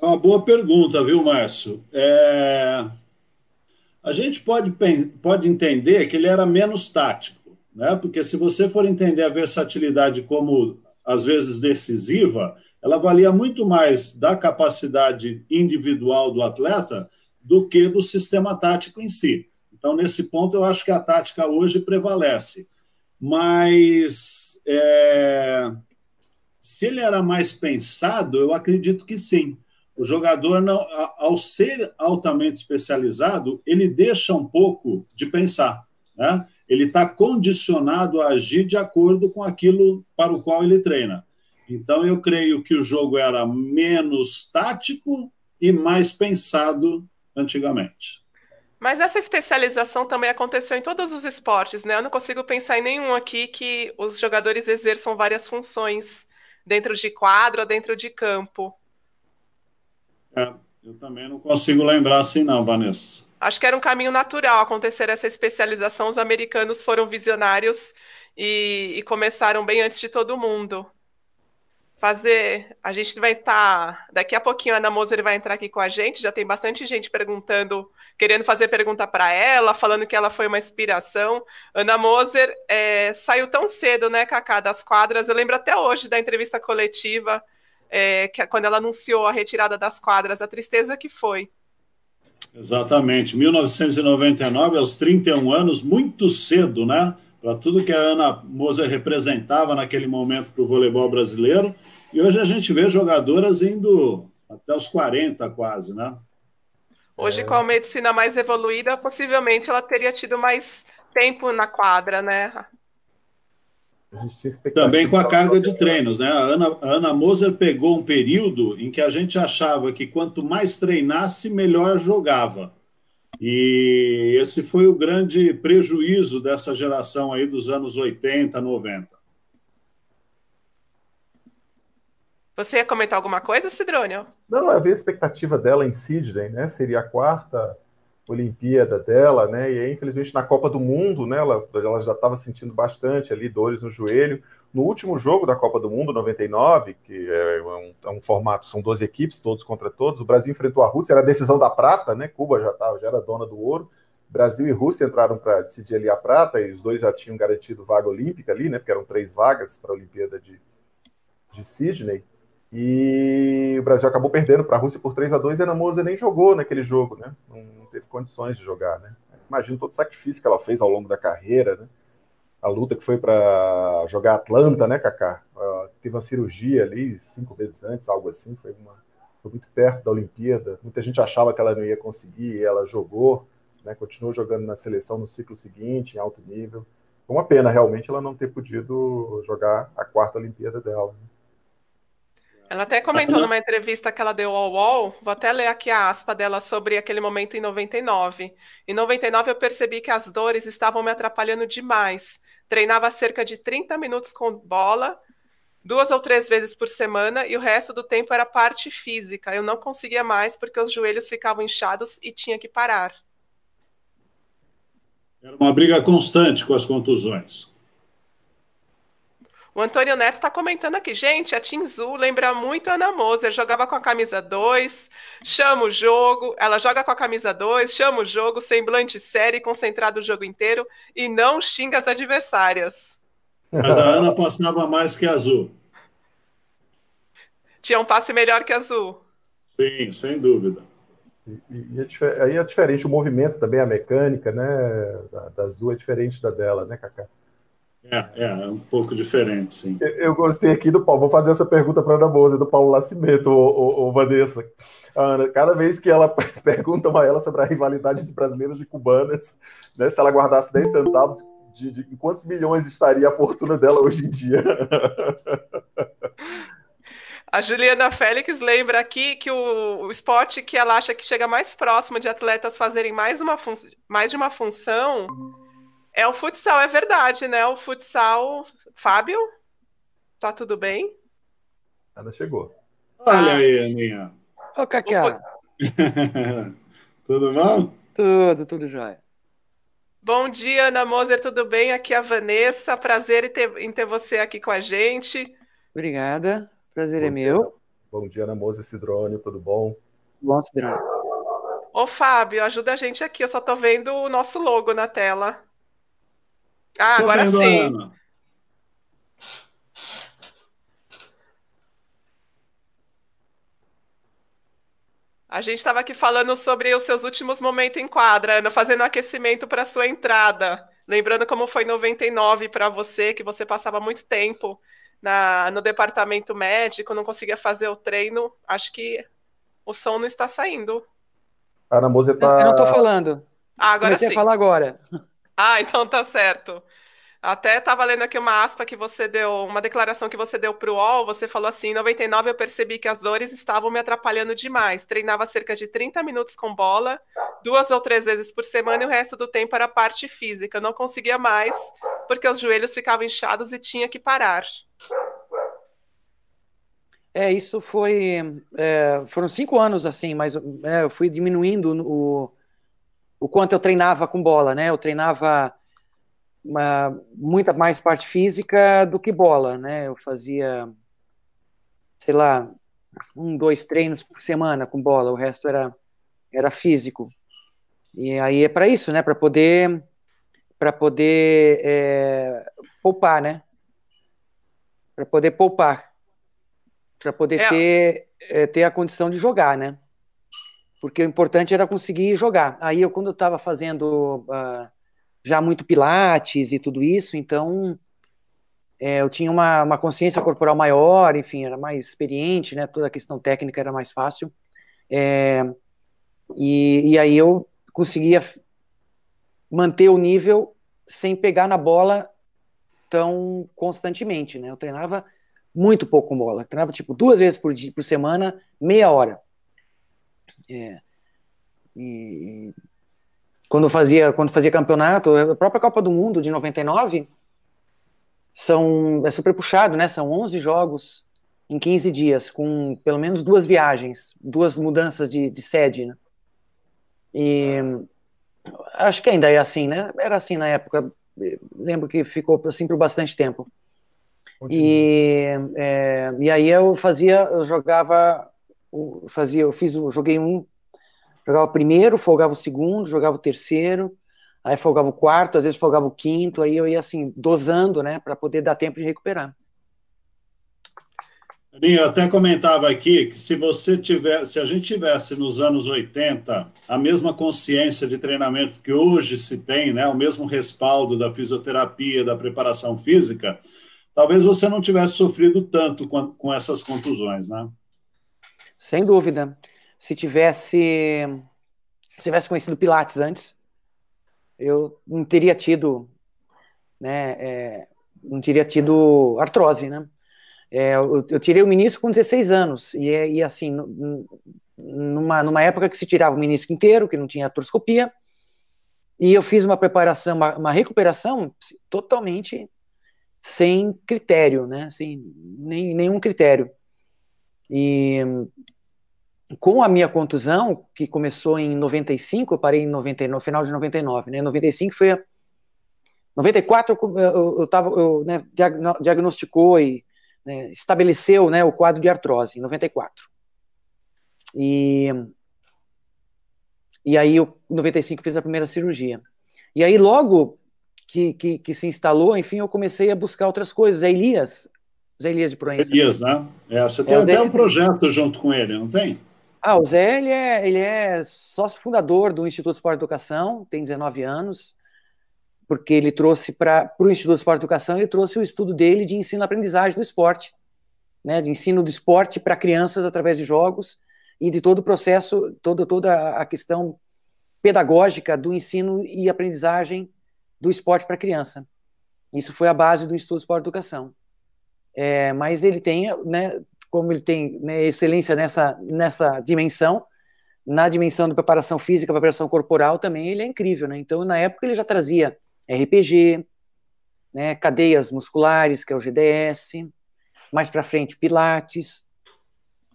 É uma boa pergunta, viu, Márcio? É... A gente pode, pode entender que ele era menos tático, né? Porque se você for entender a versatilidade como às vezes decisiva, ela valia muito mais da capacidade individual do atleta do que do sistema tático em si. Então, nesse ponto, eu acho que a tática hoje prevalece. Mas é, se ele era mais pensado, eu acredito que sim. O jogador, não, ao ser altamente especializado, ele deixa um pouco de pensar. Né? Ele está condicionado a agir de acordo com aquilo para o qual ele treina. Então, eu creio que o jogo era menos tático e mais pensado antigamente. Mas essa especialização também aconteceu em todos os esportes, né? Eu não consigo pensar em nenhum aqui que os jogadores exerçam várias funções dentro de quadra, dentro de campo. É, eu também não consigo lembrar assim, não, Vanessa. Acho que era um caminho natural acontecer essa especialização. Os americanos foram visionários e, e começaram bem antes de todo mundo fazer. A gente vai estar. Tá, daqui a pouquinho a Ana Moser vai entrar aqui com a gente. Já tem bastante gente perguntando, querendo fazer pergunta para ela, falando que ela foi uma inspiração. Ana Moser é, saiu tão cedo, né, Cacá, das quadras. Eu lembro até hoje da entrevista coletiva, é, que, é quando ela anunciou a retirada das quadras, a tristeza que foi. Exatamente. 1999, aos 31 anos, muito cedo, né? Para tudo que a Ana Moser representava naquele momento para o voleibol brasileiro e hoje a gente vê jogadoras indo até os 40 quase, né? Hoje, é... com a medicina mais evoluída, possivelmente ela teria tido mais tempo na quadra, né? Também com a carga de treinos, né? A Ana, a Ana Moser pegou um período em que a gente achava que quanto mais treinasse, melhor jogava. E esse foi o grande prejuízo dessa geração aí dos anos 80, 90. Você ia comentar alguma coisa, Cidrônio? Não, havia a expectativa dela em Sydney, né? Seria a quarta Olimpíada dela, né? E aí, infelizmente, na Copa do Mundo, né? Ela, ela já estava sentindo bastante ali dores no joelho. No último jogo da Copa do Mundo, 99, que é um, é um formato, são 12 equipes, todos contra todos, o Brasil enfrentou a Rússia, era a decisão da prata, né? Cuba já, tava, já era dona do ouro. Brasil e Rússia entraram para decidir ali a prata, e os dois já tinham garantido vaga olímpica ali, né? Porque eram três vagas para a Olimpíada de, de Sydney. E o Brasil acabou perdendo para a Rússia por 3 a 2 e a Ana Moser nem jogou naquele jogo, né? Não, teve condições de jogar, né? Imagino todo o sacrifício que ela fez ao longo da carreira, né? A luta que foi para jogar Atlanta, né, Kaká? Ela teve uma cirurgia ali cinco vezes antes, algo assim. Foi, uma, foi muito perto da Olimpíada. Muita gente achava que ela não ia conseguir, ela jogou, né? Continuou jogando na seleção no ciclo seguinte, em alto nível. Foi uma pena, realmente, ela não ter podido jogar a quarta Olimpíada dela. Né? Ela até comentou numa entrevista que ela deu ao UOL, vou até ler aqui a aspa dela sobre aquele momento em 99. Em 99 eu percebi que as dores estavam me atrapalhando demais. Treinava cerca de 30 minutos com bola, duas ou três vezes por semana, e o resto do tempo era parte física. Eu não conseguia mais porque os joelhos ficavam inchados e tinha que parar. Era uma briga constante com as contusões. O Antônio Neto está comentando aqui, gente, a Tinzu lembra muito a Ana Moser, jogava com a camisa 2, chama o jogo, ela joga com a camisa 2, chama o jogo, semblante sério, concentrado o jogo inteiro e não xinga as adversárias. Mas a Ana passava mais que a Azul. Tinha um passe melhor que a Azul. Sim, sem dúvida. E, e, e é aí é diferente o movimento também, a mecânica, né, da, da Azul é diferente da dela, né, Cacá? É, é, é, um pouco diferente, sim. Eu, eu gostei aqui do Paulo. Vou fazer essa pergunta para a Ana Boza, do Paulo Nascimento, ou ô, Vanessa. Ana, cada vez que ela pergunta a ela sobre a rivalidade de brasileiros e cubanas, né, se ela guardasse 10 centavos, de, de, quantos milhões estaria a fortuna dela hoje em dia? A Juliana Félix lembra aqui que o, o esporte que ela acha que chega mais próximo de atletas fazerem mais, uma mais de uma função é o futsal, é verdade, né? O futsal. Fábio? Tá tudo bem? Ela chegou. Olha ah. aí, Aninha. Ô, Cacá. tudo bom? Tudo, tudo jóia. Bom dia, Ana Moser, tudo bem? Aqui é a Vanessa, prazer em ter, em ter você aqui com a gente. Obrigada, prazer é bom é dia. meu. Bom dia, Ana Moser Cidrônio, tudo bom? Bom, Cidrônio. Ô, Fábio, ajuda a gente aqui, eu só tô vendo o nosso logo na tela. Ah, Tô agora sim. A gente estava aqui falando sobre os seus últimos momentos em quadra, Ana, fazendo aquecimento para sua entrada. Lembrando como foi 99 para você, que você passava muito tempo na, no departamento médico, não conseguia fazer o treino. Acho que o som não está saindo. Ana Moser tá... Eu não estou falando. Ah, agora Comecei sim. a falar agora. Ah, então tá certo. Até estava lendo aqui uma aspa que você deu, uma declaração que você deu para o UOL, você falou assim, em 99 eu percebi que as dores estavam me atrapalhando demais, treinava cerca de 30 minutos com bola, duas ou três vezes por semana e o resto do tempo era parte física, eu não conseguia mais, porque os joelhos ficavam inchados e tinha que parar. É, isso foi, é, foram cinco anos assim, mas é, eu fui diminuindo o o quanto eu treinava com bola, né? Eu treinava uma, muita mais parte física do que bola, né? Eu fazia, sei lá, um, dois treinos por semana com bola, o resto era, era físico. E aí é para isso, né? Para poder para poder é, poupar, né? Para poder poupar, para poder é. ter é, ter a condição de jogar, né? porque o importante era conseguir jogar. Aí eu, quando eu estava fazendo uh, já muito pilates e tudo isso, então é, eu tinha uma, uma consciência corporal maior, enfim, era mais experiente, né? Toda a questão técnica era mais fácil. É, e, e aí eu conseguia manter o nível sem pegar na bola tão constantemente, né? Eu treinava muito pouco com bola, eu treinava tipo duas vezes por, dia, por semana, meia hora. É, e, quando fazia quando fazia campeonato, a própria Copa do Mundo de 99 são é super puxado, né? São 11 jogos em 15 dias, com pelo menos duas viagens, duas mudanças de, de sede, né? E acho que ainda é assim, né? Era assim na época. Lembro que ficou assim por bastante tempo. E, é, e aí eu fazia, eu jogava fazia, eu fiz, eu joguei um, jogava o primeiro, folgava o segundo, jogava o terceiro, aí folgava o quarto, às vezes folgava o quinto, aí eu ia assim dosando, né, para poder dar tempo de recuperar. Eu até comentava aqui que se você tiver, se a gente tivesse nos anos 80 a mesma consciência de treinamento que hoje se tem, né, o mesmo respaldo da fisioterapia, da preparação física, talvez você não tivesse sofrido tanto com, com essas contusões, né? Sem dúvida. Se tivesse, se tivesse conhecido Pilates antes, eu não teria tido, né, é, não teria tido artrose, né? É, eu, eu, tirei o menisco com 16 anos, e, é, e assim, numa, numa época que se tirava o menisco inteiro, que não tinha artroscopia, e eu fiz uma preparação, uma, uma recuperação totalmente sem critério, né? Sem nem, nenhum critério. E com a minha contusão, que começou em 95, eu parei em 90, no final de 99, né? 95 foi. A, 94 eu, eu, tava, eu né, diagnosticou e né, estabeleceu né, o quadro de artrose, em 94. E, e aí, em 95, fiz a primeira cirurgia. E aí, logo que, que, que, se instalou, enfim, eu comecei a buscar outras coisas. É Elias, Zé Elias de Proença. Né? Elias, né? É, você é, tem até um projeto junto com ele, não tem? Ah, o Zé, ele é, ele é sócio fundador do Instituto de Esporte e Educação, tem 19 anos, porque ele trouxe para o Instituto de Esporte e Educação, ele trouxe o estudo dele de ensino-aprendizagem do esporte, né, de ensino do esporte para crianças através de jogos e de todo o processo, todo, toda a questão pedagógica do ensino e aprendizagem do esporte para criança. Isso foi a base do Instituto de Esporte e Educação. É, mas ele tem, né, como ele tem né, excelência nessa, nessa dimensão, na dimensão de preparação física, preparação corporal também, ele é incrível, né? Então, na época, ele já trazia RPG, né, cadeias musculares, que é o GDS, mais para frente, Pilates,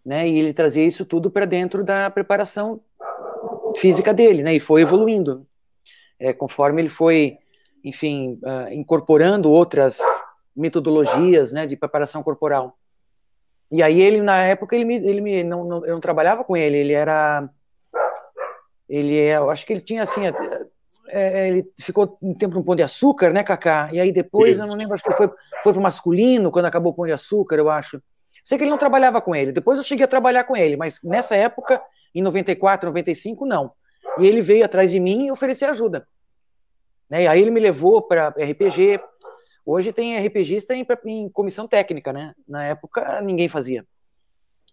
né? E ele trazia isso tudo para dentro da preparação física dele, né? E foi evoluindo. É, conforme ele foi, enfim, uh, incorporando outras metodologias né, de preparação corporal. E aí ele, na época, ele me, ele me não, não eu não trabalhava com ele, ele era, ele é, eu acho que ele tinha assim, é, é, ele ficou um tempo no Pão de Açúcar, né, Kaká? E aí depois, eu não lembro, acho que foi, foi pro Masculino, quando acabou o Pão de Açúcar, eu acho. Sei que ele não trabalhava com ele, depois eu cheguei a trabalhar com ele, mas nessa época, em 94, 95, não. E ele veio atrás de mim e oferecer ajuda. Né? E aí ele me levou para RPG, Hoje tem RPGista em, em comissão técnica, né? Na época ninguém fazia.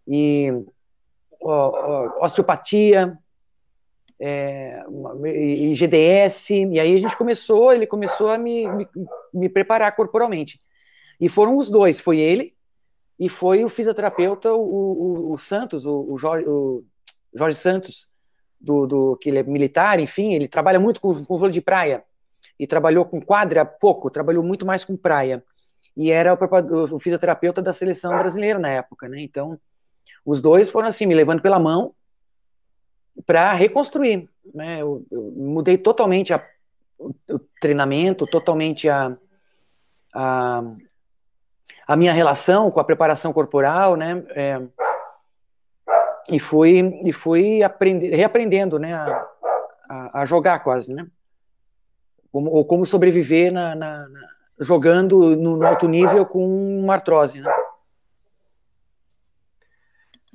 E ó, ó, osteopatia, é, e GDS, e aí a gente começou, ele começou a me, me, me, preparar corporalmente. E foram os dois, foi ele e foi o fisioterapeuta, o, o, o Santos, o, o, Jorge, o, Jorge, Santos, do, do, que ele é militar, enfim, ele trabalha muito com, com vôlei de praia e trabalhou com quadra pouco, trabalhou muito mais com praia. E era o, o fisioterapeuta da seleção brasileira na época, né? Então, os dois foram assim, me levando pela mão para reconstruir. Né? Eu, eu, mudei totalmente a, o, treinamento, totalmente a, a, a, minha relação com a preparação corporal, né? É, e fui, e fui reaprendendo né, a, a, a jogar quase, né? como, ou como sobreviver na, na, na jogando no, no, alto nível com uma artrose, né?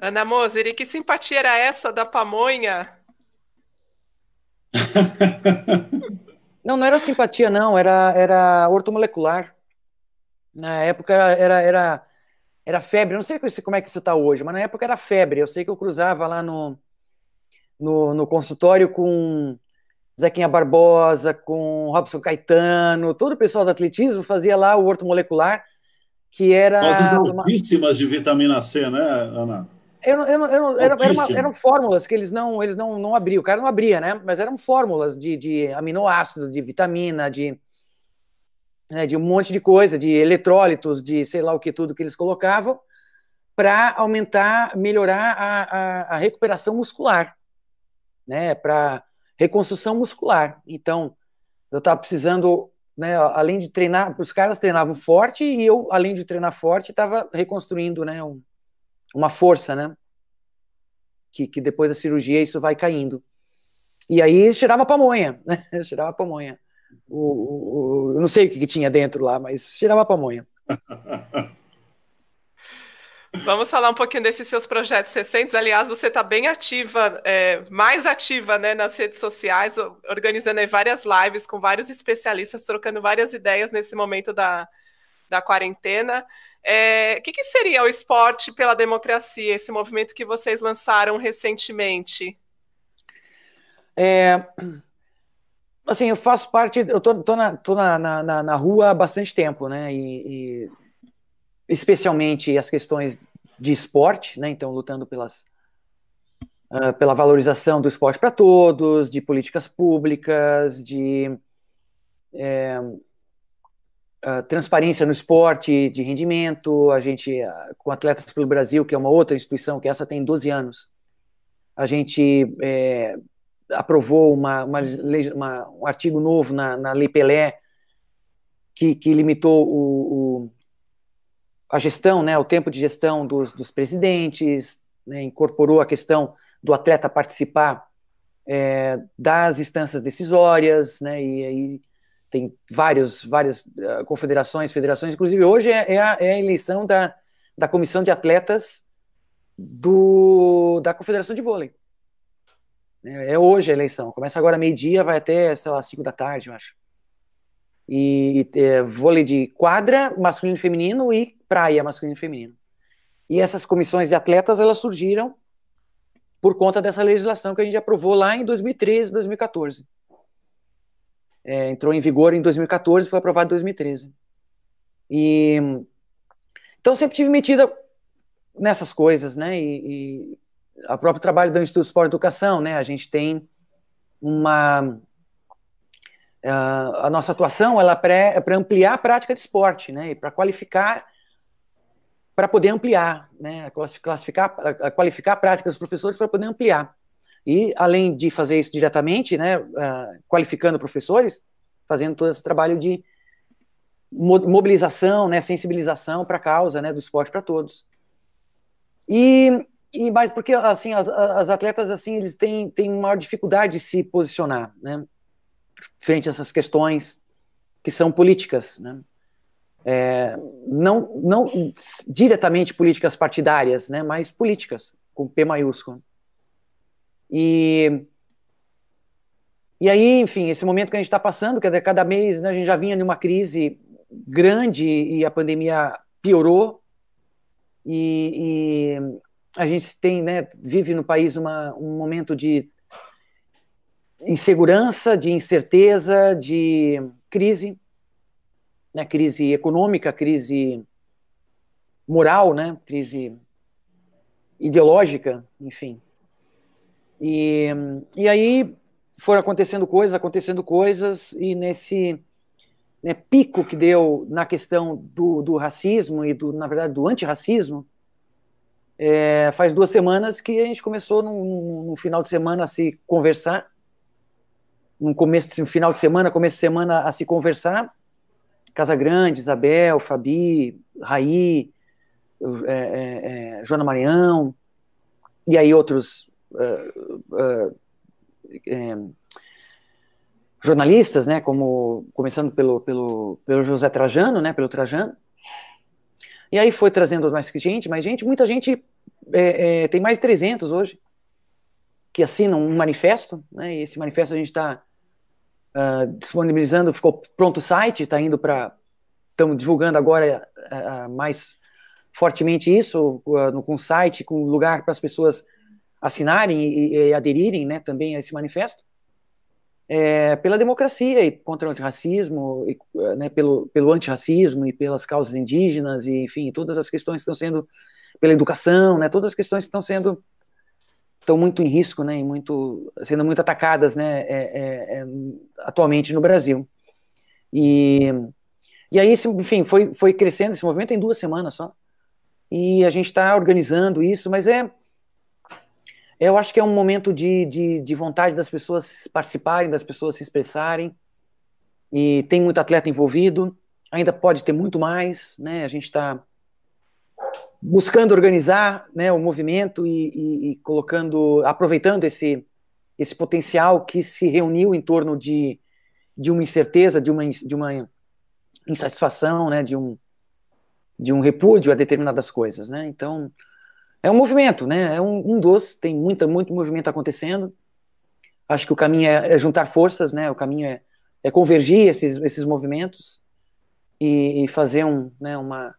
Ana Moser, e que simpatia era essa da pamonha? não, não era simpatia, não, era, era ortomolecular. Na época era, era, era, febre, não sei como é que isso está hoje, mas na época era febre. Eu sei que eu cruzava lá no, no, no consultório com Zequinha Barbosa, com Robson Caetano, todo o pessoal do atletismo fazia lá o horto molecular, que era. altíssimas de vitamina C, né, Ana? Eu, eu, eu, era, era uma, eram fórmulas que eles não eles não, não abriam, o cara não abria, né? Mas eram fórmulas de, de aminoácido, de vitamina, de, né, de um monte de coisa, de eletrólitos, de sei lá o que tudo que eles colocavam, para aumentar, melhorar a, a, a, recuperação muscular, né? Para reconstrução muscular. Então, eu estava precisando, né, além de treinar, os caras treinavam forte e eu, além de treinar forte, estava reconstruindo, né, um, uma força, né, que, que, depois da cirurgia isso vai caindo. E aí cheirava pamonha, né, cheirava pamonha. O, o, o, eu não sei o que, que tinha dentro lá, mas cheirava pamonha. Vamos falar um pouquinho desses seus projetos recentes. Aliás, você está bem ativa, é, mais ativa né, nas redes sociais, organizando várias lives com vários especialistas, trocando várias ideias nesse momento da, da quarentena. É, o que, que, seria o esporte pela democracia, esse movimento que vocês lançaram recentemente? É, assim, eu faço parte, eu tô, tô, na, tô na, na, na, rua há bastante tempo, né? E, e especialmente as questões de esporte, né? Então, lutando pelas, uh, pela valorização do esporte para todos, de políticas públicas, de é, uh, transparência no esporte, de rendimento. A gente, uh, com Atletas pelo Brasil, que é uma outra instituição, que essa tem 12 anos, a gente é, aprovou uma, uma, uma, um artigo novo na, na Lei Pelé, que, que limitou o, o a gestão, né, o tempo de gestão dos, dos presidentes, né, incorporou a questão do atleta participar é, das instâncias decisórias, né, e aí tem vários, várias ah, confederações, federações, inclusive hoje é, é, a, é a, eleição da, da comissão de atletas do, da Confederação de Vôlei. É, é hoje a eleição, começa agora meio-dia, vai até, sei lá, cinco da tarde, eu acho. E, e é, vôlei de quadra, masculino e feminino, e praia masculino e feminino. E essas comissões de atletas, elas surgiram por conta dessa legislação que a gente aprovou lá em 2013, 2014. É, entrou em vigor em 2014, foi aprovado em 2013. E então sempre tive metida nessas coisas, né? E, e o próprio trabalho do Instituto Esporte e Educação, né? A gente tem uma ah, a nossa atuação ela é para é ampliar a prática de esporte, né? E para qualificar para poder ampliar, né, classificar, qualificar a prática dos professores para poder ampliar. E, além de fazer isso diretamente, né, ah, qualificando professores, fazendo todo esse trabalho de mobilização, né, sensibilização para a causa né, do esporte para todos. E, e mais porque assim as, as, atletas assim eles têm, têm maior dificuldade de se posicionar né, frente a essas questões que são políticas. Né é, não, não diretamente políticas partidárias, né, mas políticas, com P maiúsculo. E, e aí, enfim, esse momento que a gente está passando, que cada mês né, a gente já vinha numa crise grande e a pandemia piorou, e, e a gente tem, né, vive no país uma, um momento de insegurança, de incerteza, de crise né, crise econômica, crise moral, né, crise ideológica, enfim. E, e aí foram acontecendo coisas, acontecendo coisas, e nesse né, pico que deu na questão do, do racismo e, do, na verdade, do antirracismo, é, faz duas semanas que a gente começou num, num final de semana a se conversar, no começo, num final de semana, começo de semana a se conversar, Casa Grande, Isabel, Fabi, Raí, é, é, é, Joana Marião, e aí outros é, é, jornalistas, né, como começando pelo, pelo, pelo José Trajano, né, pelo Trajano, e aí foi trazendo mais gente, mais gente, muita gente, é, é, tem mais de 300 hoje, que assinam um manifesto, né, e esse manifesto a gente está uh, disponibilizando, ficou pronto o site, está indo para. Estamos divulgando agora uh, mais fortemente isso, uh, com site, com lugar para as pessoas assinarem e, e, aderirem né, também a esse manifesto. É, pela democracia e contra o antirracismo, e, né, pelo, pelo antirracismo e pelas causas indígenas, e enfim, todas as questões que estão sendo, pela educação, né, todas as questões que estão sendo estão muito em risco, né, e muito, sendo muito atacadas, né, é, é, é atualmente no Brasil. E, e aí, enfim, foi, foi crescendo esse movimento em duas semanas só. E a gente está organizando isso, mas é, eu acho que é um momento de, de, de, vontade das pessoas participarem, das pessoas se expressarem. E tem muito atleta envolvido, ainda pode ter muito mais, né? A gente está buscando organizar né, o movimento e, e, e, colocando, aproveitando esse, esse potencial que se reuniu em torno de, de uma incerteza, de uma, de uma insatisfação, né, de, um, de um repúdio a determinadas coisas. Né? Então, é um movimento, né? é um, um dos, tem muita, muito movimento acontecendo. Acho que o caminho é, é juntar forças, né? o caminho é, é convergir esses, esses movimentos e, e fazer um, né, uma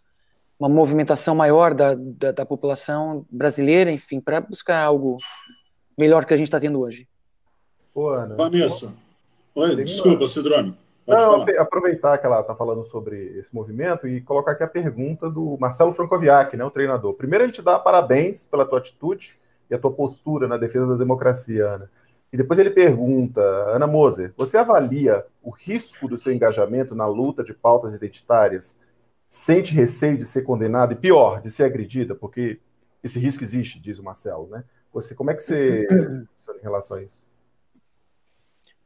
uma movimentação maior da, da, da população brasileira, enfim, para buscar algo melhor que a gente está tendo hoje. Pô, Ana, Vanessa, Oi, desculpa, Cidrone. Não, aproveitar que ela está falando sobre esse movimento e colocar aqui a pergunta do Marcelo Francoviac, né, o treinador. Primeiro, a gente dá parabéns pela tua atitude e a tua postura na defesa da democracia, Ana. E depois ele pergunta, Ana Moser, você avalia o risco do seu engajamento na luta de pautas identitárias sente receio de ser condenada e pior, de ser agredida, porque esse risco existe, diz o Marcelo, né? Você, como é que você em relação a isso?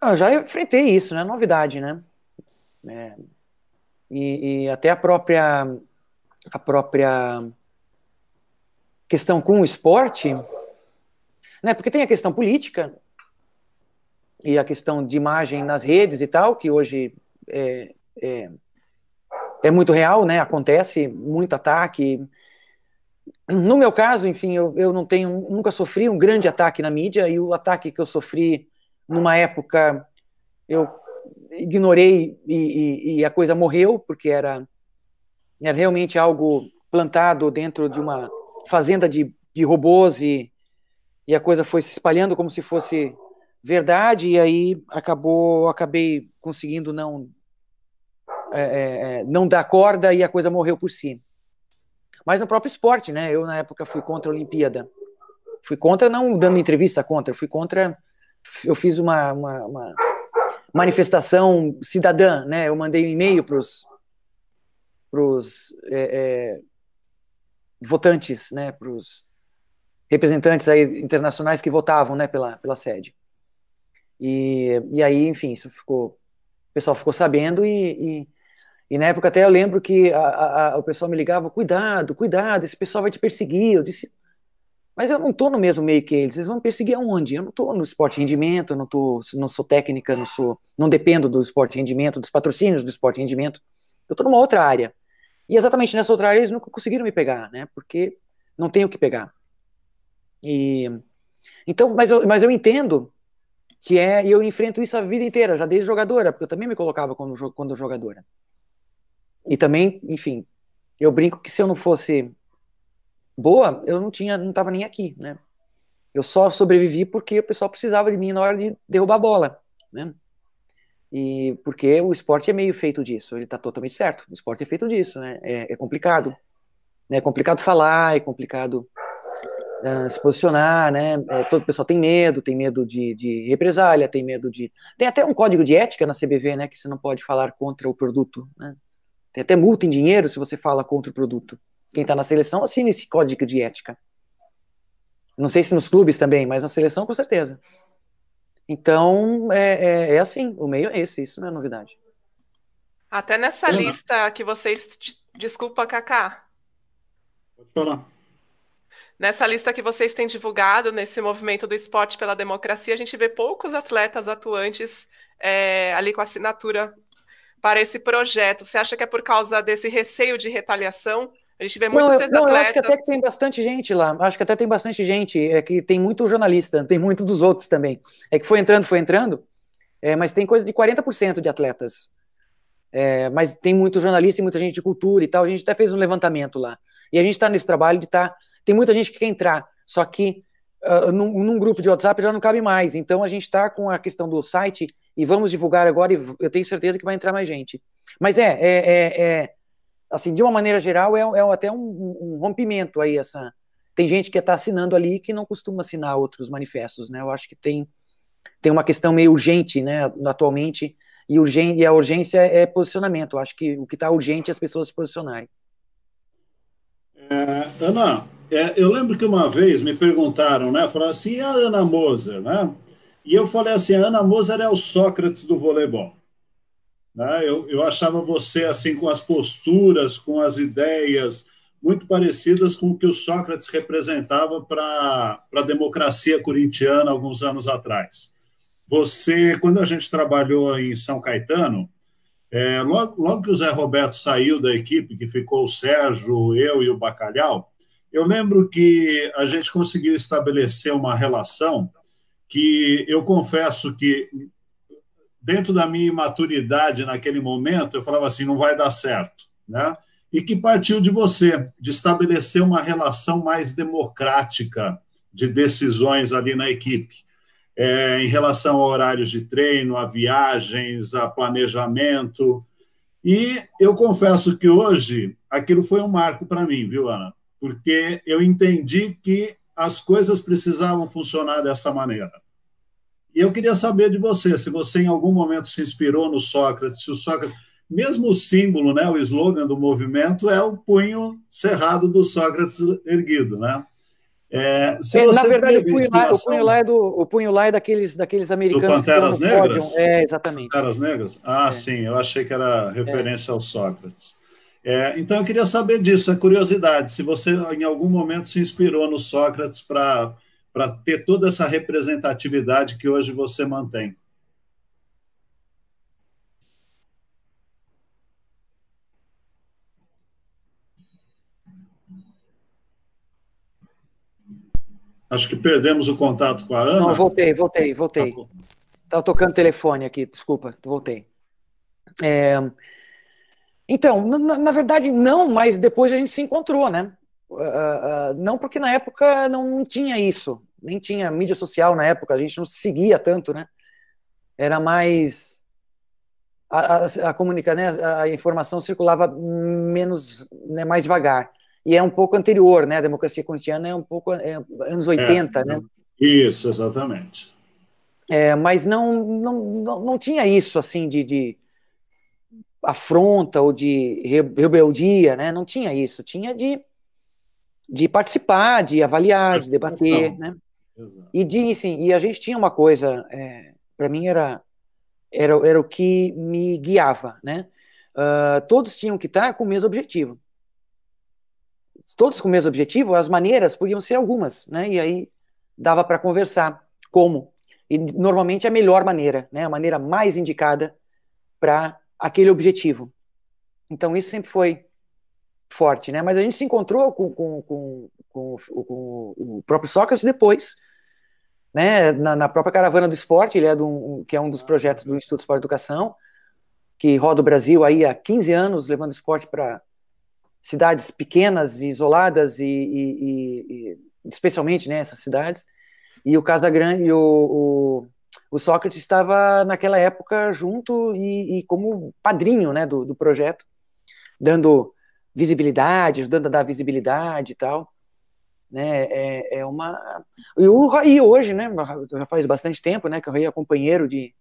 Eu ah, já enfrentei isso, né? Novidade, né? É, e, e, até a própria a própria questão com o esporte, né? Porque tem a questão política e a questão de imagem nas redes e tal, que hoje é, é, é muito real, né? Acontece muito ataque. No meu caso, enfim, eu, eu não tenho, nunca sofri um grande ataque na mídia e o ataque que eu sofri numa época eu ignorei e, e, e a coisa morreu porque era, era realmente algo plantado dentro de uma fazenda de, de robôs e, e a coisa foi se espalhando como se fosse verdade e aí acabou acabei conseguindo não é, é, é, não dá corda e a coisa morreu por si. Mas no próprio esporte, né? Eu na época fui contra a Olimpíada. Fui contra, não dando entrevista contra, fui contra. Eu fiz uma, uma, uma manifestação cidadã, né? Eu mandei um e-mail para os é, é, votantes, né? Para os representantes aí internacionais que votavam, né? Pela, pela sede. E, e aí, enfim, isso ficou o pessoal ficou sabendo e, e, e na época até eu lembro que a, a, a, o pessoal me ligava, cuidado, cuidado, esse pessoal vai te perseguir. Eu disse, mas eu não estou no mesmo meio que eles, eles vão me perseguir aonde? Eu não estou no esporte rendimento, não, tô, não sou técnica, não sou, não dependo do esporte rendimento, dos patrocínios do esporte rendimento. Eu estou numa outra área. E exatamente nessa outra área eles nunca conseguiram me pegar, né? Porque não tenho o que pegar. E então, mas eu, mas eu entendo que é, e eu enfrento isso a vida inteira, já desde jogadora, porque eu também me colocava quando jogadora. E também, enfim, eu brinco que se eu não fosse boa, eu não tinha, não tava nem aqui, né? Eu só sobrevivi porque o pessoal precisava de mim na hora de derrubar a bola, né? E porque o esporte é meio feito disso, ele tá totalmente certo. O esporte é feito disso, né? É, é complicado, né? É complicado falar, é complicado uh, se posicionar, né? É, todo o pessoal tem medo, tem medo de, de represália, tem medo de. Tem até um código de ética na CBV, né? Que você não pode falar contra o produto, né? Tem até multa em dinheiro se você fala contra o produto. Quem está na seleção assina esse código de ética. Não sei se nos clubes também, mas na seleção com certeza. Então, é, é, é assim, o meio é esse, isso não é novidade. Até nessa Ana. lista que vocês. Desculpa, Kaká. Pode falar. Nessa lista que vocês têm divulgado, nesse movimento do esporte pela democracia, a gente vê poucos atletas atuantes é, ali com assinatura para esse projeto? Você acha que é por causa desse receio de retaliação? A gente vê muitos não, eu, não, eu acho que até que tem bastante gente lá. Acho que até tem bastante gente. É que tem muito jornalista, tem muito dos outros também. É que foi entrando, foi entrando. É, mas tem coisa de 40% de atletas. É, mas tem muito jornalista e muita gente de cultura e tal. A gente até fez um levantamento lá. E a gente está nesse trabalho de estar. Tá, tem muita gente que quer entrar, só que uh, num, num, grupo de WhatsApp já não cabe mais. Então a gente está com a questão do site e vamos divulgar agora, e eu tenho certeza que vai entrar mais gente. Mas é, é, é, é assim, de uma maneira geral, é, é até um, um, rompimento aí essa. Tem gente que está assinando ali que não costuma assinar outros manifestos, né? Eu acho que tem, tem uma questão meio urgente, né, atualmente, e, urgen, e a urgência é posicionamento. Eu acho que o que está urgente é as pessoas se posicionarem. É, Ana, é, eu lembro que uma vez me perguntaram, né? Falaram assim, a Ana Moser, né? E eu falei assim, a Ana Moser é o Sócrates do voleibol. Né? Eu, eu achava você, assim, com as posturas, com as ideias, muito parecidas com o que o Sócrates representava para a democracia corintiana alguns anos atrás. Você, quando a gente trabalhou em São Caetano, é, logo, logo, que o Zé Roberto saiu da equipe, que ficou o Sérgio, eu e o Bacalhau, eu lembro que a gente conseguiu estabelecer uma relação que eu confesso que, dentro da minha imaturidade naquele momento, eu falava assim: não vai dar certo, né? E que partiu de você, de estabelecer uma relação mais democrática de decisões ali na equipe. É, em relação a horários de treino, a viagens, a planejamento. E eu confesso que hoje aquilo foi um marco para mim, viu, Ana? Porque eu entendi que as coisas precisavam funcionar dessa maneira. E eu queria saber de você, se você em algum momento se inspirou no Sócrates, se o Sócrates, mesmo o símbolo, né, o slogan do movimento é o punho cerrado do Sócrates erguido, né? É, é na verdade, o punho, lá, o punho, lá, é do, o punho lá é daqueles, daqueles americanos. Do Panteras que Negras? Pódio. É, exatamente. Panteras Negras? Ah, é. sim, eu achei que era referência ao Sócrates. É, então, eu queria saber disso, a é curiosidade, se você em algum momento se inspirou no Sócrates para para ter toda essa representatividade que hoje você mantém? Acho que perdemos o contato com a Ana. Não, voltei, voltei, voltei. Estava tá tocando telefone aqui, desculpa, voltei. É... Então, na, na, verdade, não, mas depois a gente se encontrou, né? Ah, ah, não porque na época não tinha isso, nem tinha mídia social na época, a gente não seguia tanto, né? Era mais a, a, a comunica, né? A informação circulava menos, né? Mais devagar. E é um pouco anterior, né? A democracia corintiana é um pouco é, anos 80, é, é, né? Isso, exatamente. É, mas não, não, não, não tinha isso assim de, de afronta ou de rebeldia, né? Não tinha isso, tinha de de participar, de avaliar, de debater, né? E de, assim, e a gente tinha uma coisa, é, para mim era, era era o que me guiava, né? Uh, todos tinham que estar com o mesmo objetivo. Todos com o mesmo objetivo, as maneiras podiam ser algumas, né? E aí dava para conversar como. E normalmente a melhor maneira, né? A maneira mais indicada para aquele objetivo. Então isso sempre foi forte, né? Mas a gente se encontrou com, com, com, com, com o próprio Sócrates depois, né? Na, na, própria caravana do esporte, ele é um, que é um dos ah, projetos do Instituto Esporte e Educação, que roda o Brasil aí há 15 anos, levando esporte para cidades pequenas e isoladas e, e, e, especialmente, né, cidades. E o Casa da grande, o, o, o Sócrates estava naquela época junto e, e como padrinho, né, do, do projeto, dando visibilidade, ajudando a dar visibilidade e tal. Né, é, é uma. E o Raí hoje, né, já faz bastante tempo né, que o Raí é companheiro de,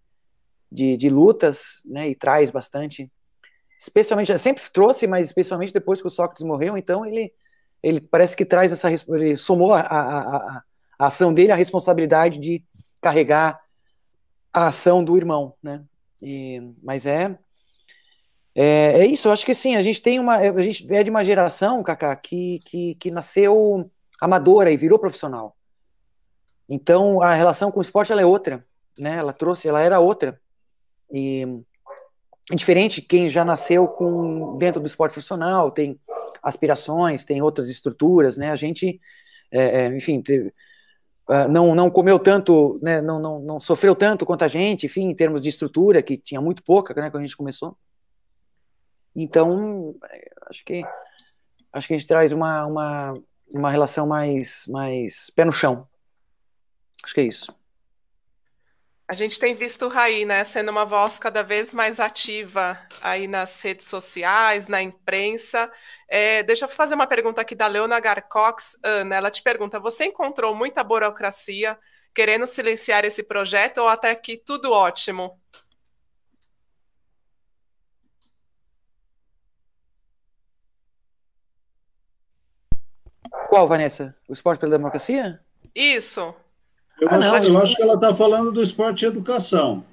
de, de, lutas né, e traz bastante. Especialmente, sempre trouxe, mas especialmente depois que o Sócrates morreu, então ele, ele parece que traz essa. Ele somou a, a, a, a ação dele a responsabilidade de carregar a ação do irmão, né? E, mas é é, é isso, eu acho que sim, a gente tem uma. A gente é de uma geração, Kaká, que, que, que nasceu amadora e virou profissional. Então a relação com o esporte ela é outra, né? Ela trouxe, ela era outra. E é diferente quem já nasceu com dentro do esporte profissional, tem aspirações, tem outras estruturas, né? A gente, é, é, enfim, teve, uh, é, não, não comeu tanto, né? não, não, não sofreu tanto quanto a gente, enfim, em termos de estrutura, que tinha muito pouca né, quando a gente começou. Então, é, acho que acho que a gente traz uma, uma, uma relação mais, mais pé no chão. Acho que é isso. A gente tem visto o Raí, né, sendo uma voz cada vez mais ativa aí nas redes sociais, na imprensa. É, deixa eu fazer uma pergunta aqui da Leona Garcox. Ana, ela te pergunta: você encontrou muita burocracia querendo silenciar esse projeto ou até aqui tudo ótimo? qual, Vanessa? O esporte pela democracia? Isso. Eu, ah, acho, não, eu acho que ela está falando do esporte e educação.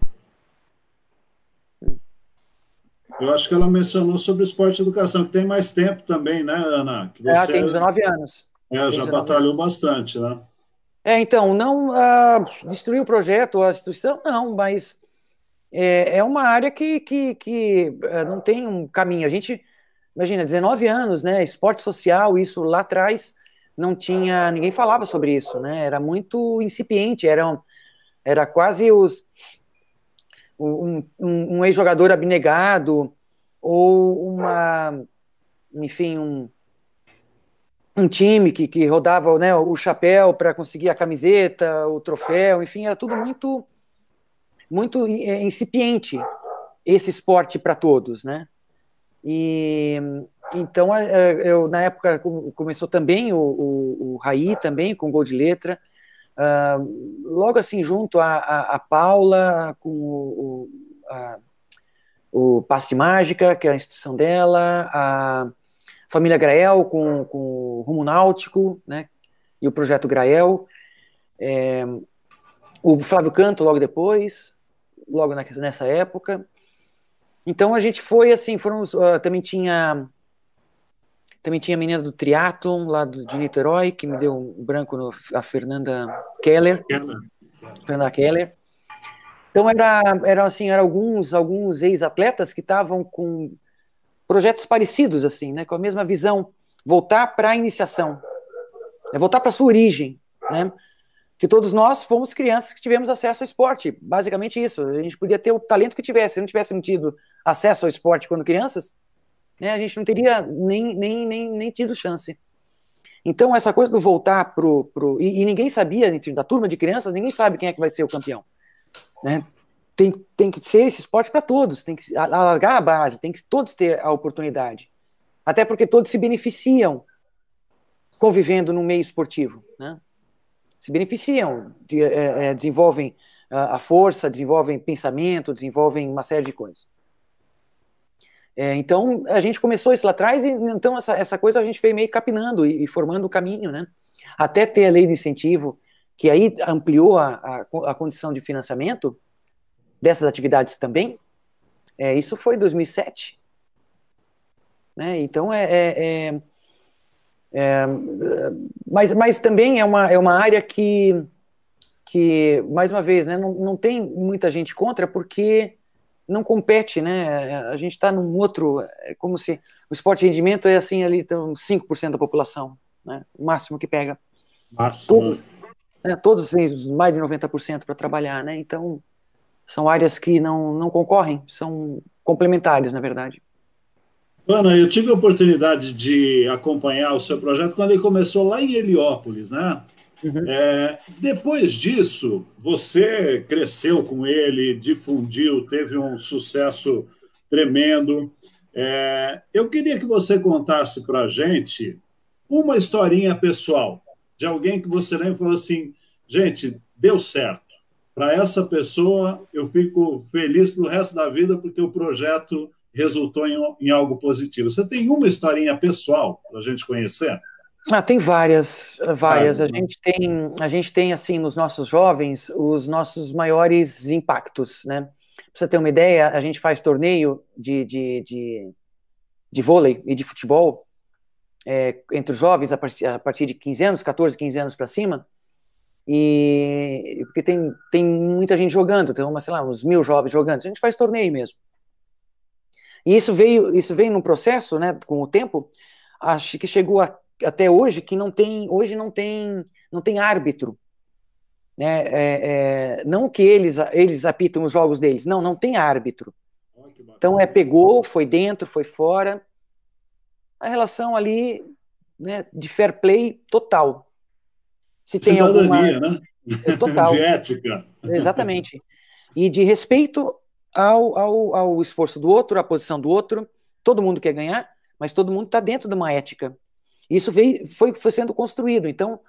Eu acho que ela mencionou sobre esporte e educação, que tem mais tempo também, né, Ana? Que ah, você, é, tem 19 anos. É, já batalhou bastante, né? É, então, não ah, destruir o projeto, a instituição, não, mas é, é uma área que, que, que é, não tem um caminho. A gente, imagina, 19 anos, né? Esporte social, isso lá atrás não tinha ninguém falava sobre isso, né? Era muito incipiente, era, era quase os um, um, um ex-jogador abnegado ou uma enfim um, um time que, que rodava né, o chapéu para conseguir a camiseta, o troféu, enfim, era tudo muito muito é, incipiente esse esporte para todos, né? E então, é, é, eu, na época, começou também o, o, o Raí, também, com gol de letra. Uh, logo assim, junto a, a, a Paula, com o, o, a, o Passe Mágica, que é a instituição dela, a família Grael, com, com o Rumo Náutico, né, e o projeto Grael. É, o Flávio Canto, logo depois, logo na, nessa época. Então, a gente foi assim, foram, uh, também tinha também tinha a menina do triatlon lá do, de Niterói, que me deu um branco, no, a Fernanda Keller. Fernanda Keller. Então era, era assim, eram alguns, alguns ex-atletas que estavam com projetos parecidos assim, né, com a mesma visão, voltar para a iniciação, né, voltar para sua origem, né? Que todos nós fomos crianças que tivemos acesso ao esporte, basicamente isso. A gente podia ter o talento que tivesse, se não tivéssemos tido acesso ao esporte quando crianças, né, a gente não teria nem, nem, nem, nem tido chance. Então, essa coisa do voltar pro. pro e, e ninguém sabia, da turma de crianças, ninguém sabe quem é que vai ser o campeão. Né? Tem, tem que ser esse esporte para todos, tem que alargar a base, tem que todos ter a oportunidade. Até porque todos se beneficiam convivendo no meio esportivo. Né? Se beneficiam, de, é, é, desenvolvem a força, desenvolvem pensamento, desenvolvem uma série de coisas. É, então, a gente começou isso lá atrás, e então essa, essa coisa a gente veio meio capinando e, e formando o caminho, né? Até ter a lei de incentivo, que aí ampliou a, a, a condição de financiamento dessas atividades também. É, isso foi 2007. Né? Então, é, é, é, é. mas, mas também é uma, é uma área que, que, mais uma vez, né, não, não tem muita gente contra, porque não compete, né? A gente está num outro, é como se o esporte de rendimento é assim ali, por 5% da população, né? O máximo que pega. Máximo. Todo, né, todos os mais de 90% para trabalhar, né? Então, são áreas que não, não concorrem, são complementares, na verdade. Ana, eu tive a oportunidade de acompanhar o seu projeto quando ele começou lá em Heliópolis, né? Uhum. É, depois disso, você cresceu com ele, difundiu, teve um sucesso tremendo. É, eu queria que você contasse para a gente uma historinha pessoal de alguém que você lembra e falou assim: gente, deu certo. Para essa pessoa, eu fico feliz para o resto da vida porque o projeto resultou em, em algo positivo. Você tem uma historinha pessoal para a gente conhecer? Ah, tem várias, ah, várias. Ah, a gente tem, a gente tem assim nos nossos jovens os nossos maiores impactos, né? Pra você ter uma ideia, a gente faz torneio de, de, de, de vôlei e de futebol é, entre os jovens a partir, a partir de 15 anos, 14, 15 anos para cima, e porque tem, tem muita gente jogando, tem uma, sei lá, uns mil jovens jogando. A gente faz torneio mesmo. E isso veio, isso veio num processo, né, com o tempo, acho que chegou a até hoje que não tem, hoje não tem, não tem árbitro. Né? É, é, não que eles, eles apitam os jogos deles, não, não tem árbitro. Então é pegou, foi dentro, foi fora. A relação ali né, de fair play total. Se tem Cidadania, alguma... né? É, total. de ética. Exatamente. E de respeito ao, ao, ao esforço do outro, à posição do outro. Todo mundo quer ganhar, mas todo mundo está dentro de uma ética. Isso veio, foi foi sendo construído. Então,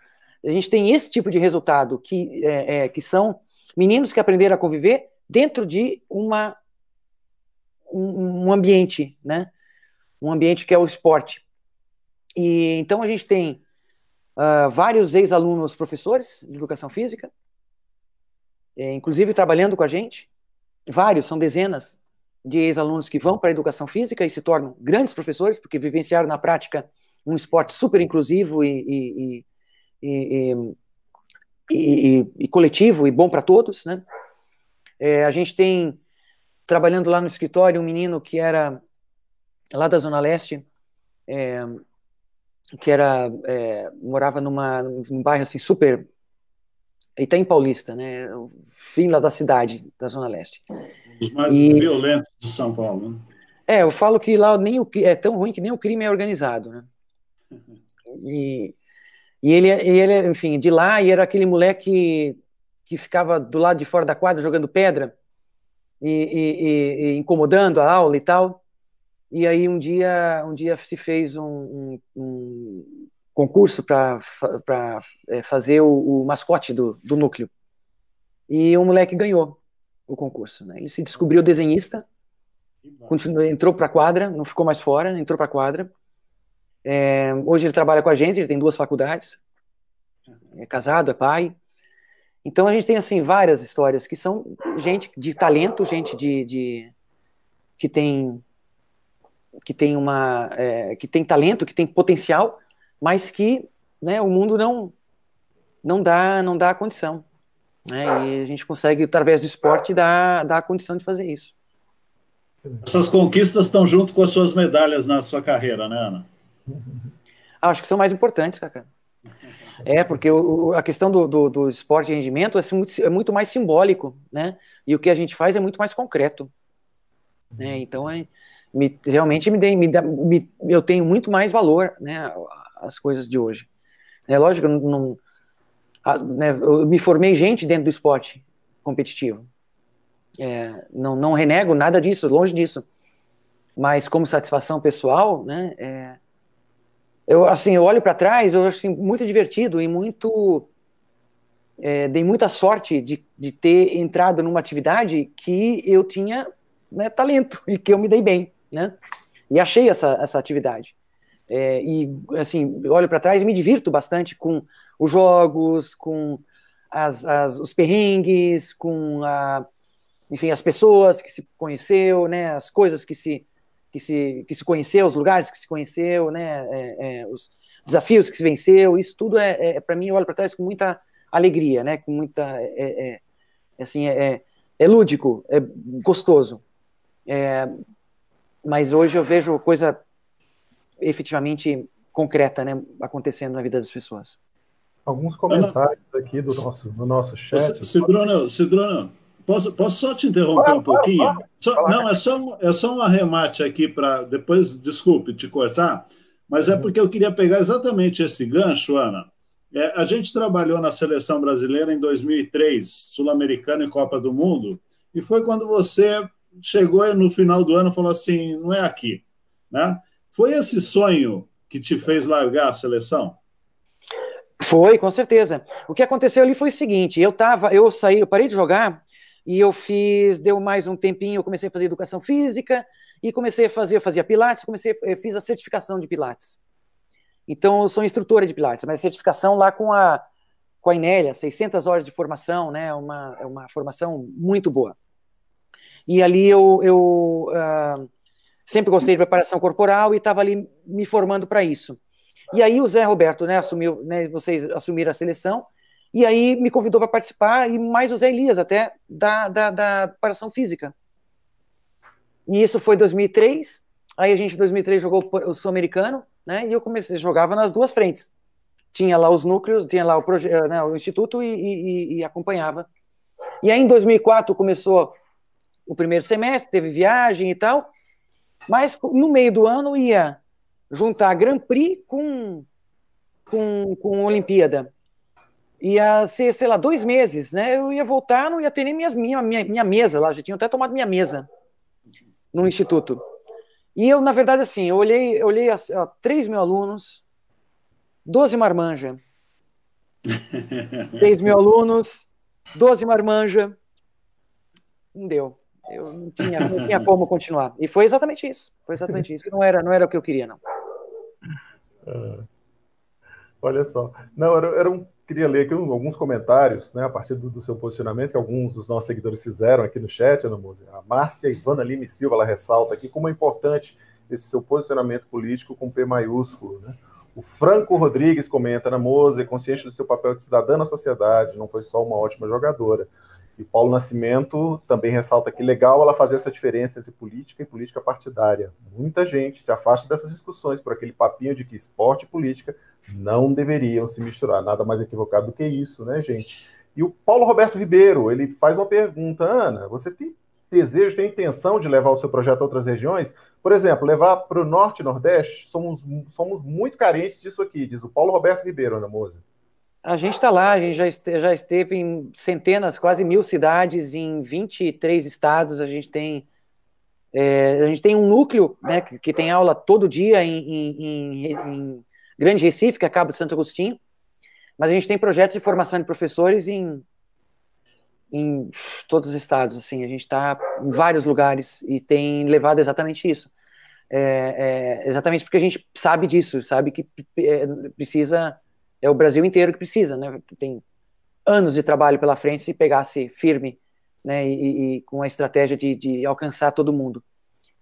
a gente tem esse tipo de resultado, que, é, é, que são meninos que aprenderam a conviver dentro de uma, um, um ambiente, né? Um ambiente que é o esporte. E então a gente tem uh, vários ex-alunos professores de educação física, é, inclusive trabalhando com a gente. Vários, são dezenas de ex-alunos que vão para a educação física e se tornam grandes professores, porque vivenciaram na prática um esporte super inclusivo e, e, e, e coletivo e bom para todos, né? É, a gente tem, trabalhando lá no escritório, um menino que era lá da Zona Leste, é, que era, é, morava numa, num bairro assim super, tá em Paulista, né, é fim lá da cidade, da Zona Leste. Os mais e, violentos de São Paulo, né? É, eu falo que lá nem o, é tão ruim que nem o crime é organizado, né? E, e, ele, e ele, enfim, de lá, e era aquele moleque que ficava do lado de fora da quadra jogando pedra e, e, e incomodando a aula e tal. E aí um dia, um dia se fez um, um, um concurso para é, fazer o, o mascote do, do núcleo. E o um moleque ganhou o concurso. Né? Ele se descobriu desenhista, continuou, entrou para a quadra, não ficou mais fora, entrou para a quadra. É, hoje ele trabalha com a gente, ele tem duas faculdades, é casado, é pai. Então a gente tem assim várias histórias que são gente de talento, gente de, de que tem que tem uma é, que tem talento, que tem potencial, mas que né, o mundo não não dá não dá a condição. Né? E a gente consegue através do esporte dar, dar a condição de fazer isso. Essas conquistas estão junto com as suas medalhas na sua carreira, né, Ana? Ah, acho que são mais importantes, Cacá. É, porque o, a questão do, do, do esporte de rendimento é muito, é muito, mais simbólico, né? E o que a gente faz é muito mais concreto. Né? Uhum. Então, é, me, realmente me, me, dá, me, eu tenho muito mais valor, né? As coisas de hoje. É lógico, não, não a, né, eu me formei gente dentro do esporte competitivo. É, não, não renego nada disso, longe disso. Mas como satisfação pessoal, né? É, eu assim, eu olho para trás, eu acho assim, muito divertido e muito é, dei muita sorte de, de ter entrado numa atividade que eu tinha né, talento e que eu me dei bem, né? E achei essa, essa atividade. É, e assim, olho para trás e me divirto bastante com os jogos, com as, as, os perrengues, com a, enfim, as pessoas que se conheceu, né, as coisas que se que se, que se conheceu, os lugares que se conheceu, né, é, é, os desafios que se venceu, isso tudo é, é para mim, eu olho para trás com muita alegria, né, com muita, é, é, é assim, é, é, é lúdico, é gostoso. mas hoje eu vejo coisa efetivamente concreta, né, acontecendo na vida das pessoas. Alguns comentários aqui do nosso, do nosso chat. Cidrona, Cidrona, Posso, posso só te interromper fala, um pouquinho? Fala, fala. Só, não, é só, um, é só um arremate aqui para. Depois, desculpe te cortar, mas é uhum. porque eu queria pegar exatamente esse gancho, Ana. É, a gente trabalhou na seleção brasileira em 2003, Sul-Americana e Copa do Mundo, e foi quando você chegou no final do ano e falou assim: não é aqui. Né? Foi esse sonho que te fez largar a seleção? Foi, com certeza. O que aconteceu ali foi o seguinte: eu tava, eu saí, eu parei de jogar e eu fiz, deu mais um tempinho, eu comecei a fazer educação física e comecei a fazer, eu fazia pilates, comecei, eu fiz a certificação de pilates. Então, eu sou instrutora de pilates, mas certificação lá com a com a Inélia, 600 horas de formação, né? É uma é uma formação muito boa. E ali eu, eu uh, sempre gostei de preparação corporal e estava ali me formando para isso. E aí o Zé Roberto, né, assumiu, né, vocês assumiram a seleção e aí me convidou para participar, e mais o Zé Elias até, da, da, da preparação física. E isso foi 2003, aí a gente em 2003 jogou o Sul-Americano, né, e eu comecei, jogava nas duas frentes. Tinha lá os núcleos, tinha lá o, eh, né, o instituto e, e, e acompanhava. E aí em 2004 começou o primeiro semestre, teve viagem e tal, mas no meio do ano ia juntar Grand Prix com, com, com Olimpíada ia ser, sei lá, dois meses, né? Eu ia voltar, não ia ter nem minhas, minha, minha, minha mesa lá, já tinham até tomado minha mesa no instituto. E eu, na verdade, assim, eu olhei, eu olhei a, 3 mil alunos, 12 marmanja. 3 mil alunos, 12 marmanja. Não deu. Eu não tinha, não tinha como continuar. E foi exatamente isso. Foi exatamente isso. Não era, não era o que eu queria, não. É. Olha só. Não, era, era um queria ler aqui alguns comentários, né, a partir do, do, seu posicionamento, que alguns dos nossos seguidores fizeram aqui no chat, Ana Múzia. A Márcia Ivana Lime Silva, ela ressalta aqui como é importante esse seu posicionamento político com P maiúsculo, né? O Franco Rodrigues comenta, Ana Moser, consciente do seu papel de cidadã na sociedade, não foi só uma ótima jogadora. E Paulo Nascimento também ressalta que legal ela fazer essa diferença entre política e política partidária. Muita gente se afasta dessas discussões por aquele papinho de que esporte e política não deveriam se misturar. Nada mais equivocado do que isso, né, gente? E o Paulo Roberto Ribeiro, ele faz uma pergunta, Ana, você tem desejo, tem intenção de levar o seu projeto a outras regiões? Por exemplo, levar para o Norte e Nordeste? Somos, somos muito carentes disso aqui, diz o Paulo Roberto Ribeiro, Ana Moza. A gente está lá, a gente já, este, já esteve em centenas, quase mil cidades, em 23 estados, a gente tem é, a gente tem um núcleo né, que, que tem aula todo dia em, em, em, em Grande Recife, que é Cabo de Santo Agostinho. Mas a gente tem projetos de formação de professores em, em todos os estados, assim, a gente está em vários lugares e tem levado exatamente isso. É, é, exatamente porque a gente sabe disso, sabe que é, precisa, é o Brasil inteiro que precisa, né? Tem anos de trabalho pela frente se pegasse firme, né? E, e com a estratégia de, de, alcançar todo mundo.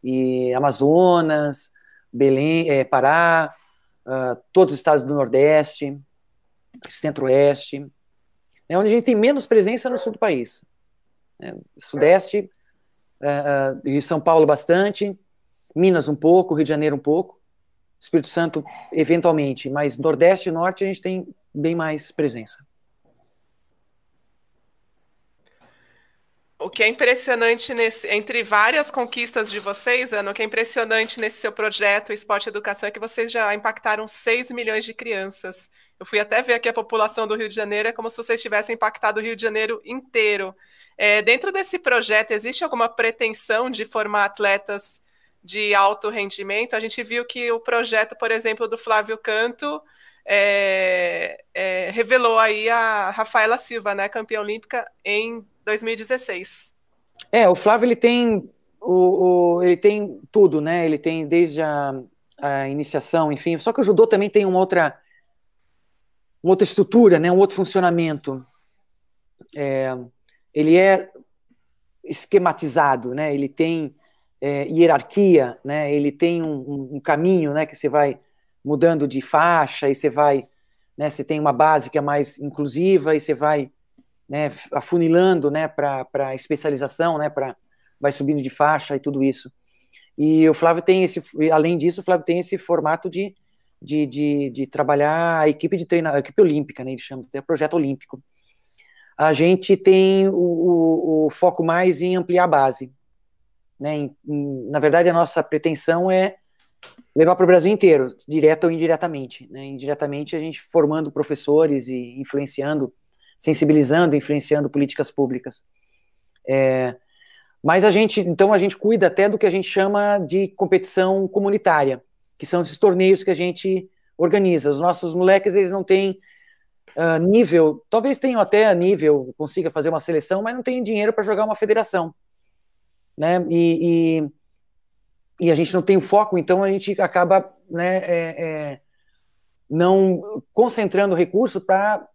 E Amazonas, Belém, é, Pará, ah, todos os estados do Nordeste, Centro-Oeste, né, onde a gente tem menos presença no sul do país. Né, sudeste uh, e São Paulo bastante, Minas um pouco, Rio de Janeiro um pouco, Espírito Santo eventualmente, mas Nordeste e Norte a gente tem bem mais presença. O que é impressionante nesse, entre várias conquistas de vocês, Ana, o que é impressionante nesse seu projeto Esporte Educação é que vocês já impactaram 6 milhões de crianças. Eu fui até ver aqui a população do Rio de Janeiro, é como se vocês tivessem impactado o Rio de Janeiro inteiro. É, dentro desse projeto, existe alguma pretensão de formar atletas de alto rendimento? A gente viu que o projeto, por exemplo, do Flávio Canto, é, é, revelou aí a Rafaela Silva, né, campeã olímpica em 2016. É, o Flávio ele tem o, o, ele tem tudo, né? Ele tem desde a, a, iniciação, enfim. Só que o judô também tem uma outra uma outra estrutura, né? Um outro funcionamento. É, ele é esquematizado, né? Ele tem é, hierarquia, né? Ele tem um, um, um, caminho, né? Que você vai mudando de faixa e você vai, né? Você tem uma base que é mais inclusiva e você vai né, afunilando né, para especialização, né, vai subindo de faixa e tudo isso. E o Flávio tem esse, além disso, o Flávio tem esse formato de, de, de, de trabalhar a equipe de treinamento, a equipe olímpica, né, ele chama, é projeto olímpico. A gente tem o, o, o foco mais em ampliar a base. Né, em, em, na verdade, a nossa pretensão é levar para o Brasil inteiro, direta ou indiretamente. Né? Indiretamente, a gente formando professores e influenciando sensibilizando, influenciando políticas públicas. É, mas a gente, então, a gente cuida até do que a gente chama de competição comunitária, que são esses torneios que a gente organiza. Os nossos moleques, eles não têm uh, nível, talvez tenham até nível, consiga fazer uma seleção, mas não tem dinheiro para jogar uma federação. Né? E, e, e, a gente não tem foco, então a gente acaba né, é, é, não concentrando recurso para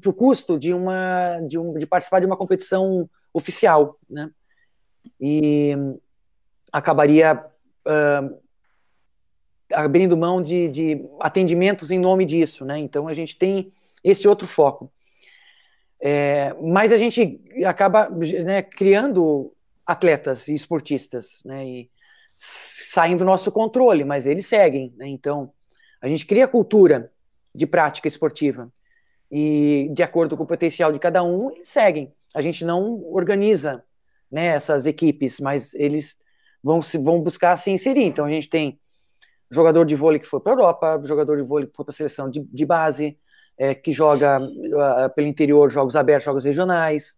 pro custo de uma de, um, de participar de uma competição oficial, né? E acabaria uh, abrindo mão de, de, atendimentos em nome disso, né? Então a gente tem esse outro foco. É, mas a gente acaba né, criando atletas e esportistas, né? E do nosso controle, mas eles seguem, né? Então a gente cria cultura de prática esportiva e de acordo com o potencial de cada um, eles seguem. A gente não organiza né, essas equipes, mas eles vão, se, vão buscar se inserir. Então a gente tem jogador de vôlei que foi para a Europa, jogador de vôlei que foi para a seleção de, de base, é, que joga uh, pelo interior jogos abertos, jogos regionais.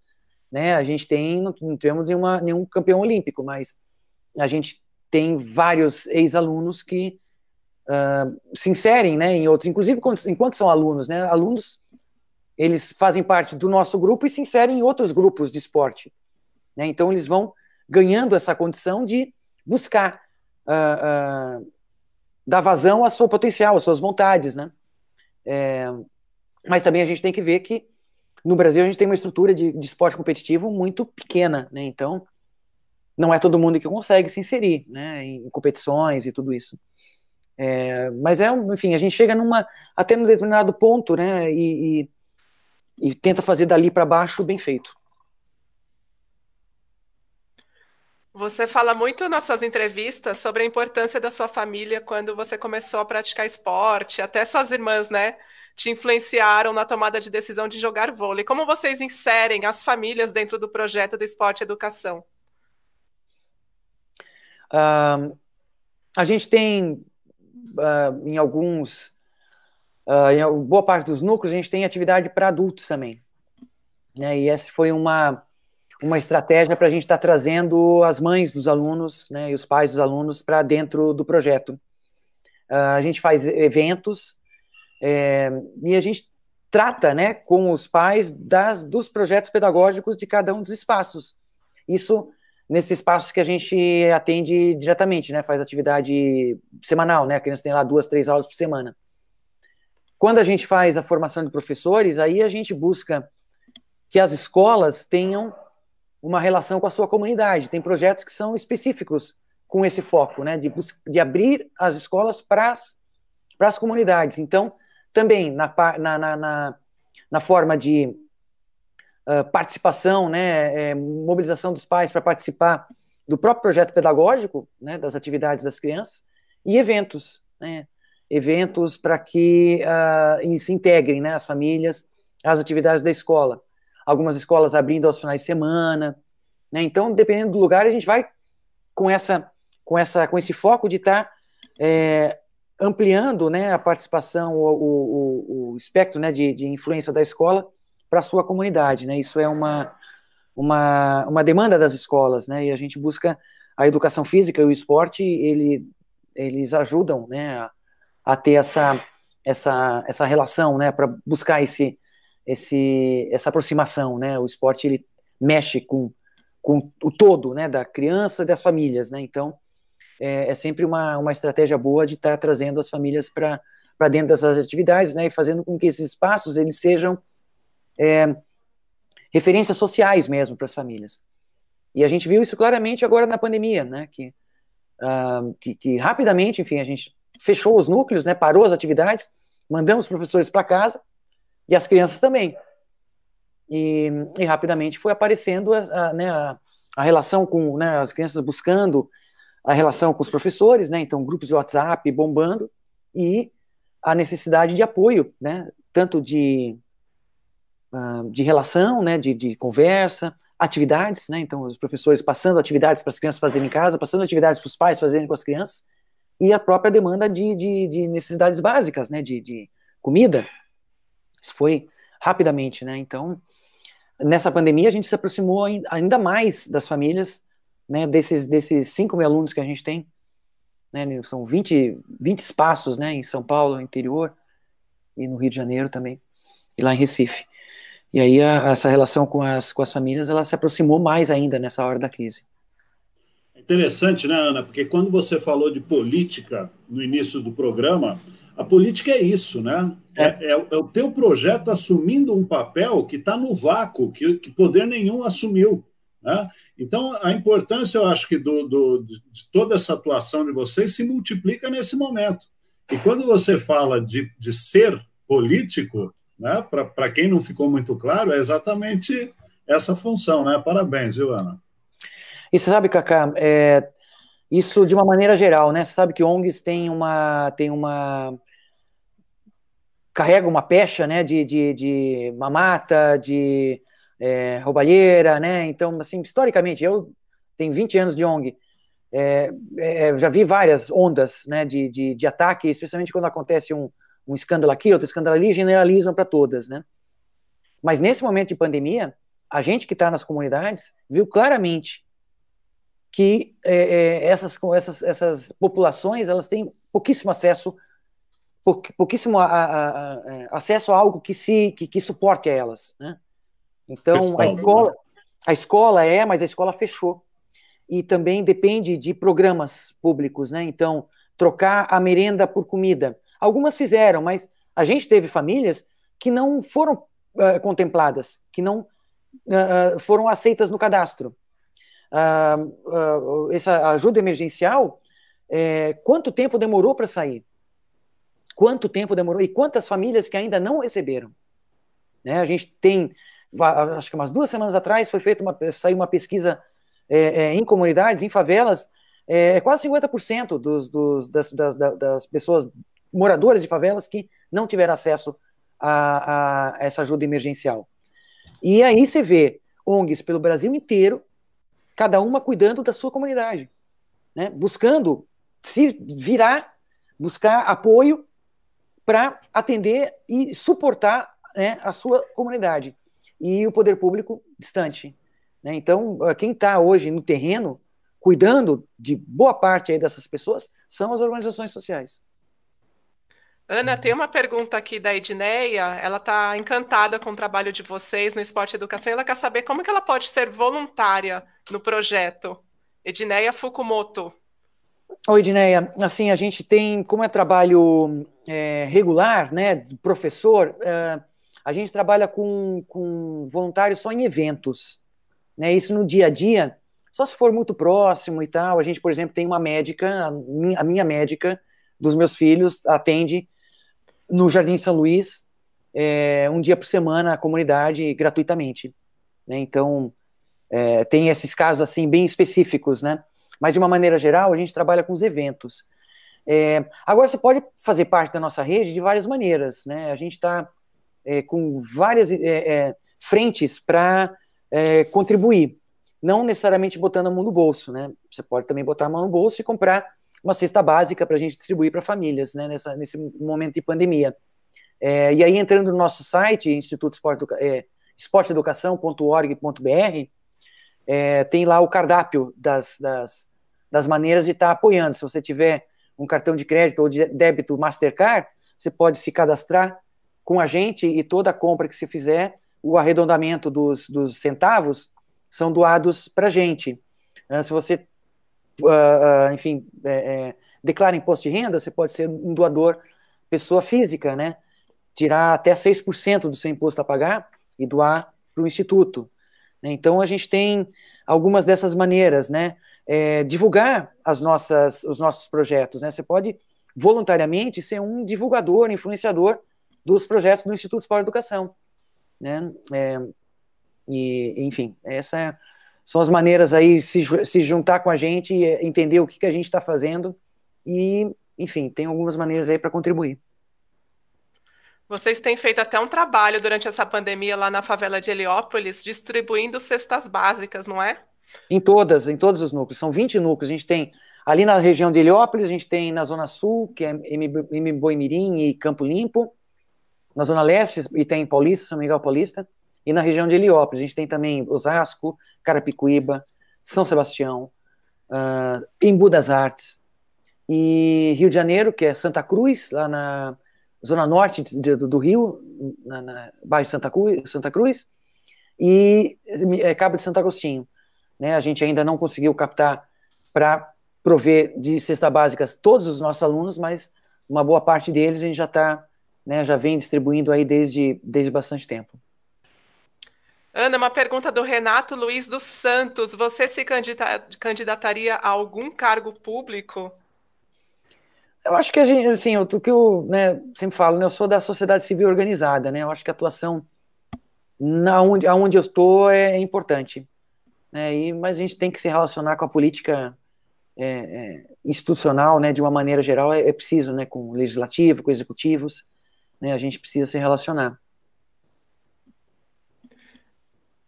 Né? A gente tem, não, não nenhuma, nenhum campeão olímpico, mas a gente tem vários ex-alunos que uh, se inserem né, em outros, inclusive enquanto, enquanto são alunos. Né? Alunos eles fazem parte do nosso grupo e se inserem em outros grupos de esporte. Né? Então, eles vão ganhando essa condição de buscar uh, uh, dar vazão ao seu potencial, às suas vontades. Né? É, mas também a gente tem que ver que no Brasil a gente tem uma estrutura de, de esporte competitivo muito pequena. Né? Então, não é todo mundo que consegue se inserir né, em competições e tudo isso. É, mas é, enfim, a gente chega numa até num determinado ponto, né, e, e e tenta fazer dali para baixo bem feito. Você fala muito nas suas entrevistas sobre a importância da sua família quando você começou a praticar esporte, até suas irmãs, né, te influenciaram na tomada de decisão de jogar vôlei. Como vocês inserem as famílias dentro do projeto do Esporte Educação? Uh, a gente tem, uh, em alguns Uh, em boa parte dos núcleos, a gente tem atividade para adultos também. Né? E essa foi uma, uma estratégia para a gente estar tá trazendo as mães dos alunos né, e os pais dos alunos para dentro do projeto. Uh, a gente faz eventos é, e a gente trata né, com os pais das, dos projetos pedagógicos de cada um dos espaços. Isso nesses espaços que a gente atende diretamente, né? Faz atividade semanal, né? A criança tem lá duas, três aulas por semana. Quando a gente faz a formação de professores, aí a gente busca que as escolas tenham uma relação com a sua comunidade. Tem projetos que são específicos com esse foco, né, de, de abrir as escolas para as comunidades. Então, também na, na, na, na forma de uh, participação, né, é, mobilização dos pais para participar do próprio projeto pedagógico, né, das atividades das crianças, e eventos, né, eventos para que uh, se integrem né, as famílias às atividades da escola. Algumas escolas abrindo aos finais de semana. Né? Então, dependendo do lugar, a gente vai com essa com essa com esse foco de estar tá, é, ampliando né, a participação, o, o, o espectro né, de, de influência da escola para a sua comunidade. Né? Isso é uma, uma, uma demanda das escolas, né? e a gente busca a educação física e o esporte, ele, eles ajudam né, a, a ter essa, essa, essa relação, né, para buscar esse, esse, essa aproximação, né? O esporte ele mexe com, com o todo, né, da criança e das famílias, né? Então é, é, sempre uma, uma estratégia boa de estar tá trazendo as famílias para dentro dessas atividades, né, e fazendo com que esses espaços eles sejam é, referências sociais mesmo para as famílias. E a gente viu isso claramente agora na pandemia, né, que, uh, que, que, rapidamente, enfim, a gente fechou os núcleos, né, parou as atividades, mandamos os professores para casa e as crianças também. E, e rapidamente foi aparecendo a, a, né, a, a relação com né, as crianças buscando a relação com os professores, né, então grupos de WhatsApp bombando e a necessidade de apoio, né, tanto de, uh, de relação, né, de, de conversa, atividades, né, então os professores passando atividades para as crianças fazerem em casa, passando atividades para os pais fazerem com as crianças, e a própria demanda de, de, de necessidades básicas, né, de, de, comida. Isso foi rapidamente, né, então nessa pandemia a gente se aproximou ainda mais das famílias, né, desses, desses 5 mil alunos que a gente tem, né, são 20, 20 espaços, né, em São Paulo, no interior, e no Rio de Janeiro também, e lá em Recife. E aí a, essa relação com as, com as famílias, ela se aproximou mais ainda nessa hora da crise. Interessante, né, Ana? Porque quando você falou de política no início do programa, a política é isso, né? É, é, é o é teu projeto assumindo um papel que está no vácuo, que, que, poder nenhum assumiu. Né? Então, a importância, eu acho que, do, do, de toda essa atuação de vocês se multiplica nesse momento. E quando você fala de, de ser político, né, para quem não ficou muito claro, é exatamente essa função, né? Parabéns, viu, Ana? E você sabe, Cacá, é, isso de uma maneira geral, né? Você sabe que ONGs têm uma. Tem uma carrega uma pecha né, de, de, de mamata, de é, roubalheira, né? Então, assim, historicamente, eu tenho 20 anos de ONG, é, é, já vi várias ondas né, de, de, de, ataque, especialmente quando acontece um, um escândalo aqui, outro escândalo ali, generalizam para todas, né? Mas nesse momento de pandemia, a gente que está nas comunidades viu claramente que é, é essas, essas, essas populações elas têm pouquíssimo acesso pouquíssimo a, a, a, é, acesso a algo que se que, que suporte a elas né? então a escola né? a escola é mas a escola fechou e também depende de programas públicos né então trocar a merenda por comida algumas fizeram mas a gente teve famílias que não foram uh, contempladas que não uh, foram aceitas no cadastro uh, essa ajuda emergencial, é, quanto tempo demorou para sair? Quanto tempo demorou? E quantas famílias que ainda não receberam? Né? A gente tem, acho que umas duas semanas atrás, foi feita uma, saiu uma pesquisa é, é, em comunidades, em favelas, é, é quase 50% dos, dos, das, das, das, pessoas moradoras de favelas que não tiveram acesso a, a essa ajuda emergencial. E aí você vê ONGs pelo Brasil inteiro cada uma cuidando da sua comunidade, né? buscando se virar, buscar apoio para atender e suportar né, a sua comunidade e o poder público distante. Né? Então, eh, quem está hoje no terreno cuidando de boa parte aí dessas pessoas são as organizações sociais. Ana, tem uma pergunta aqui da Edneia. Ela está encantada com o trabalho de vocês no Esporte Educação. Ela quer saber como que ela pode ser voluntária no projeto. Edneia Fukumoto. Oi, Edneia. Assim, a gente tem, como é trabalho é, regular, né, professor, é, a gente trabalha com, com voluntários só em eventos. Né, isso no dia a dia, só se for muito próximo e tal. A gente, por exemplo, tem uma médica, a minha médica dos meus filhos atende no Jardim São Luís, é, um dia por semana, a comunidade, gratuitamente. Né? Então, é, tem esses casos assim bem específicos, né? Mas, de uma maneira geral, a gente trabalha com os eventos. É, agora, você pode fazer parte da nossa rede de várias maneiras, né? A gente está é, com várias é, é, frentes para contribuir. Não necessariamente botando a mão no bolso, né? Você pode também botar a mão no bolso e comprar uma cesta básica para a gente distribuir para famílias né, nessa, nesse momento de pandemia. É, e aí, entrando no nosso site, Instituto Esporte, é, esporteeducação.org.br, é, tem lá o cardápio das, das, das maneiras de estar tá apoiando. Se você tiver um cartão de crédito ou de débito Mastercard, você pode se cadastrar com a gente e toda a compra que você fizer, o arredondamento dos, dos centavos são doados para a gente. Se você uh, enfim, é, é, declara imposto de renda, você pode ser um doador pessoa física, né? Tirar até 6% do seu imposto a pagar e doar para o Instituto. Né? Então, a gente tem algumas dessas maneiras, né? É, divulgar as nossas, os nossos projetos, né? Você pode voluntariamente ser um divulgador, influenciador dos projetos do Instituto Escola Educação, né? É, e, enfim, essa é são as maneiras aí se, se juntar com a gente e eh, entender o que, que a gente está fazendo e, enfim, tem algumas maneiras aí para contribuir. Vocês têm feito até um trabalho durante essa pandemia lá na favela de Heliópolis, distribuindo cestas básicas, não é? Em todas, em todos os núcleos. São 20 núcleos. A gente tem ali na região de Heliópolis, a gente tem na Zona Sul, que é M Boimirim e Campo Limpo. Na Zona Leste, e tem Paulista, São Miguel Paulista. E na região de Heliópolis, a gente tem também Osasco, Carapicuíba, São Sebastião, uh, Embu das Artes, e Rio de Janeiro, que é Santa Cruz, lá na zona norte de, do, do, Rio, na, na bairro de Santa Cruz, Santa Cruz e é, Cabo de Santo Agostinho. Né? A gente ainda não conseguiu captar para prover de cesta básica todos os nossos alunos, mas uma boa parte deles a gente já está, né, já vem distribuindo aí desde, desde bastante tempo. Ana, uma pergunta do Renato Luiz dos Santos. Você se candidataria a algum cargo público? Eu acho que a gente, assim, o que eu né, sempre falo, né, eu sou da sociedade civil organizada, né? Eu acho que a atuação na onde, aonde eu estou é, é importante. Né, e, mas a gente tem que se relacionar com a política é, é, institucional, né, de uma maneira geral, é, é preciso, né, com o legislativo, com executivos, né, a gente precisa se relacionar.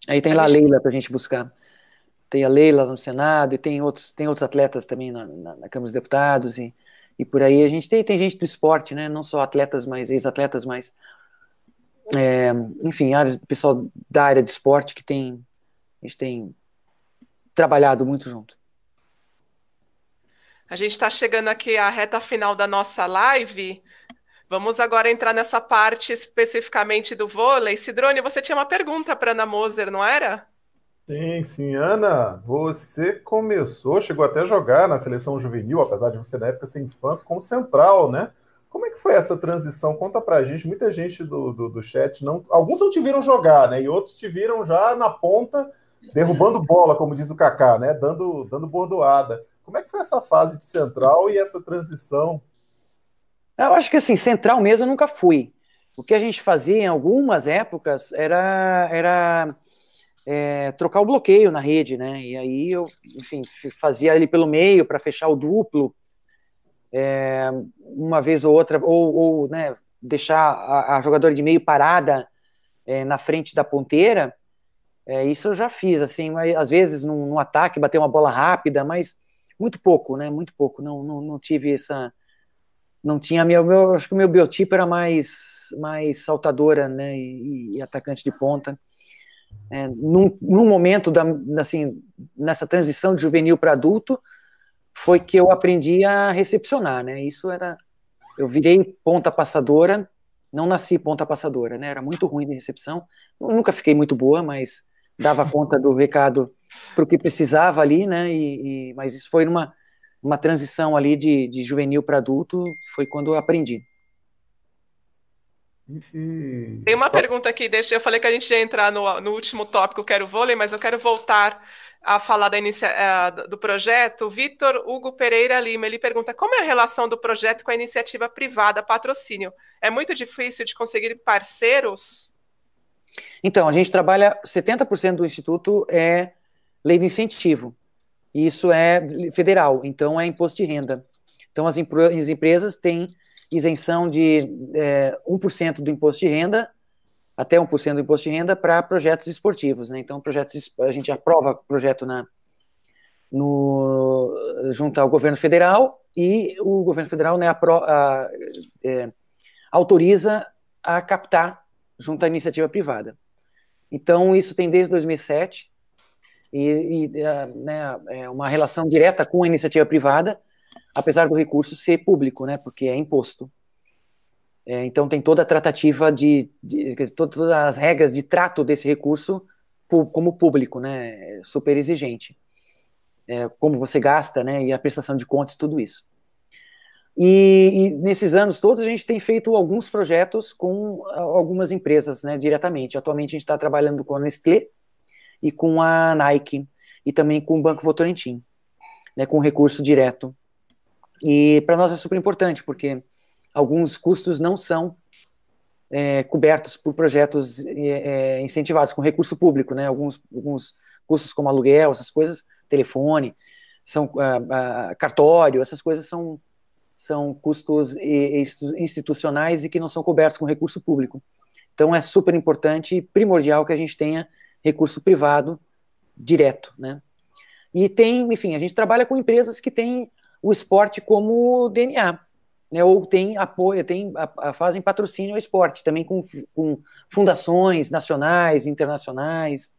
Aí tem é lá a Leila para a gente buscar. Tem a Leila no Senado e tem outros, tem outros atletas também na, na, na Câmara dos Deputados e, e por aí. A gente tem, tem gente do esporte, né? Não só atletas, mas ex-atletas, mas é, enfim, áreas, pessoal da área de esporte que tem a gente tem trabalhado muito junto. A gente está chegando aqui à reta final da nossa live. Vamos agora entrar nessa parte especificamente do vôlei. Sidrone, você tinha uma pergunta para Ana Moser, não era? Sim, sim. Ana, você começou, chegou até a jogar na seleção juvenil, apesar de você na época ser infanto, como central, né? Como é que foi essa transição? Conta pra gente. Muita gente do, do, do chat não. Alguns não te viram jogar, né? E outros te viram já na ponta, derrubando bola, como diz o Kaká, né? Dando, dando bordoada. Como é que foi essa fase de central e essa transição eu acho que assim, central mesmo eu nunca fui. O que a gente fazia em algumas épocas era, era é, trocar o bloqueio na rede, né? E aí eu, enfim, fazia ele pelo meio para fechar o duplo é, uma vez ou outra, ou, ou né, deixar a, a, jogadora de meio parada é, na frente da ponteira. É, isso eu já fiz, assim, mas, às vezes num, num, ataque, bater uma bola rápida, mas muito pouco, né? Muito pouco. Não, não, não tive essa não tinha meu, meu acho que o meu biotipo era mais mais saltadora né e, e atacante de ponta é, num, num, momento da assim nessa transição de juvenil para adulto foi que eu aprendi a recepcionar né isso era eu virei ponta passadora não nasci ponta passadora né era muito ruim de recepção nunca fiquei muito boa mas dava conta do recado para o que precisava ali né e, e mas isso foi numa uma transição ali de, de juvenil para adulto, foi quando eu aprendi. Tem uma Só... pergunta aqui, deixa, eu falei que a gente ia entrar no, no último tópico, quero vôlei, mas eu quero voltar a falar da inicia, eh, do projeto. Vitor Hugo Pereira Lima, ele pergunta como é a relação do projeto com a iniciativa privada, patrocínio? É muito difícil de conseguir parceiros? Então, a gente trabalha, 70% do Instituto é lei do incentivo. E isso é federal, então é imposto de renda. Então as, as empresas têm isenção de é, 1% do imposto de renda, até 1% do imposto de renda, para projetos esportivos. Né? Então, projetos, a gente aprova projeto na, no, junto ao governo federal e o governo federal né, apro, a, é, autoriza a captar junto à iniciativa privada. Então, isso tem desde 2007 e, e ah, né, é uma relação direta com a iniciativa privada, apesar do recurso ser público, né, porque é imposto. É, então tem toda a tratativa de, de, de, todas as regras de trato desse recurso como público, né, é super exigente. É, como você gasta, né, e a prestação de contas, tudo isso. E, e, nesses anos todos a gente tem feito alguns projetos com ah, algumas empresas, né, diretamente. Atualmente a gente está trabalhando com a Nestlé, e com a Nike e também com o Banco Votorantim, né, com recurso direto. E para nós é super importante, porque alguns custos não são é, cobertos por projetos é, é, incentivados com recurso público, né? Alguns, alguns custos como aluguel, essas coisas, telefone, são ah, ah, cartório, essas coisas são são custos institucionais e que não são cobertos com recurso público. Então é super importante e primordial que a gente tenha recurso privado direto, né? E tem, enfim, a gente trabalha com empresas que têm o esporte como DNA, né? Ou tem apoio, tem a, a, fazem patrocínio ao esporte, também com, com fundações nacionais, internacionais,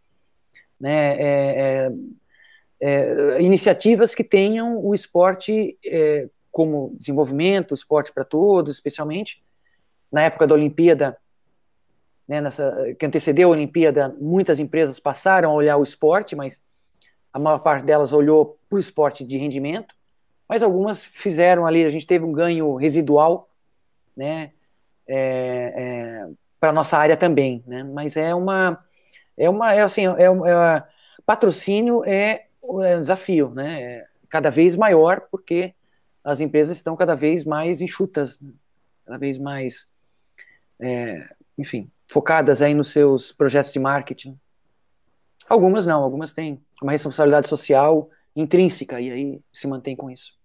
né? É, é, é, iniciativas que tenham o esporte é, como desenvolvimento, esporte para todos, especialmente na época da Olimpíada né, nessa, que antecedeu a Olimpíada, muitas empresas passaram a olhar o esporte, mas a maior parte delas olhou para o esporte de rendimento, mas algumas fizeram ali, a gente teve um ganho residual, né, é, é, para a nossa área também, né, mas é uma, é uma, é assim, é, uma, é patrocínio é, é, um desafio, né, é cada vez maior, porque as empresas estão cada vez mais enxutas, né, cada vez mais, é, enfim, focadas aí nos seus projetos de marketing. Algumas não, algumas têm uma responsabilidade social intrínseca e aí se mantém com isso.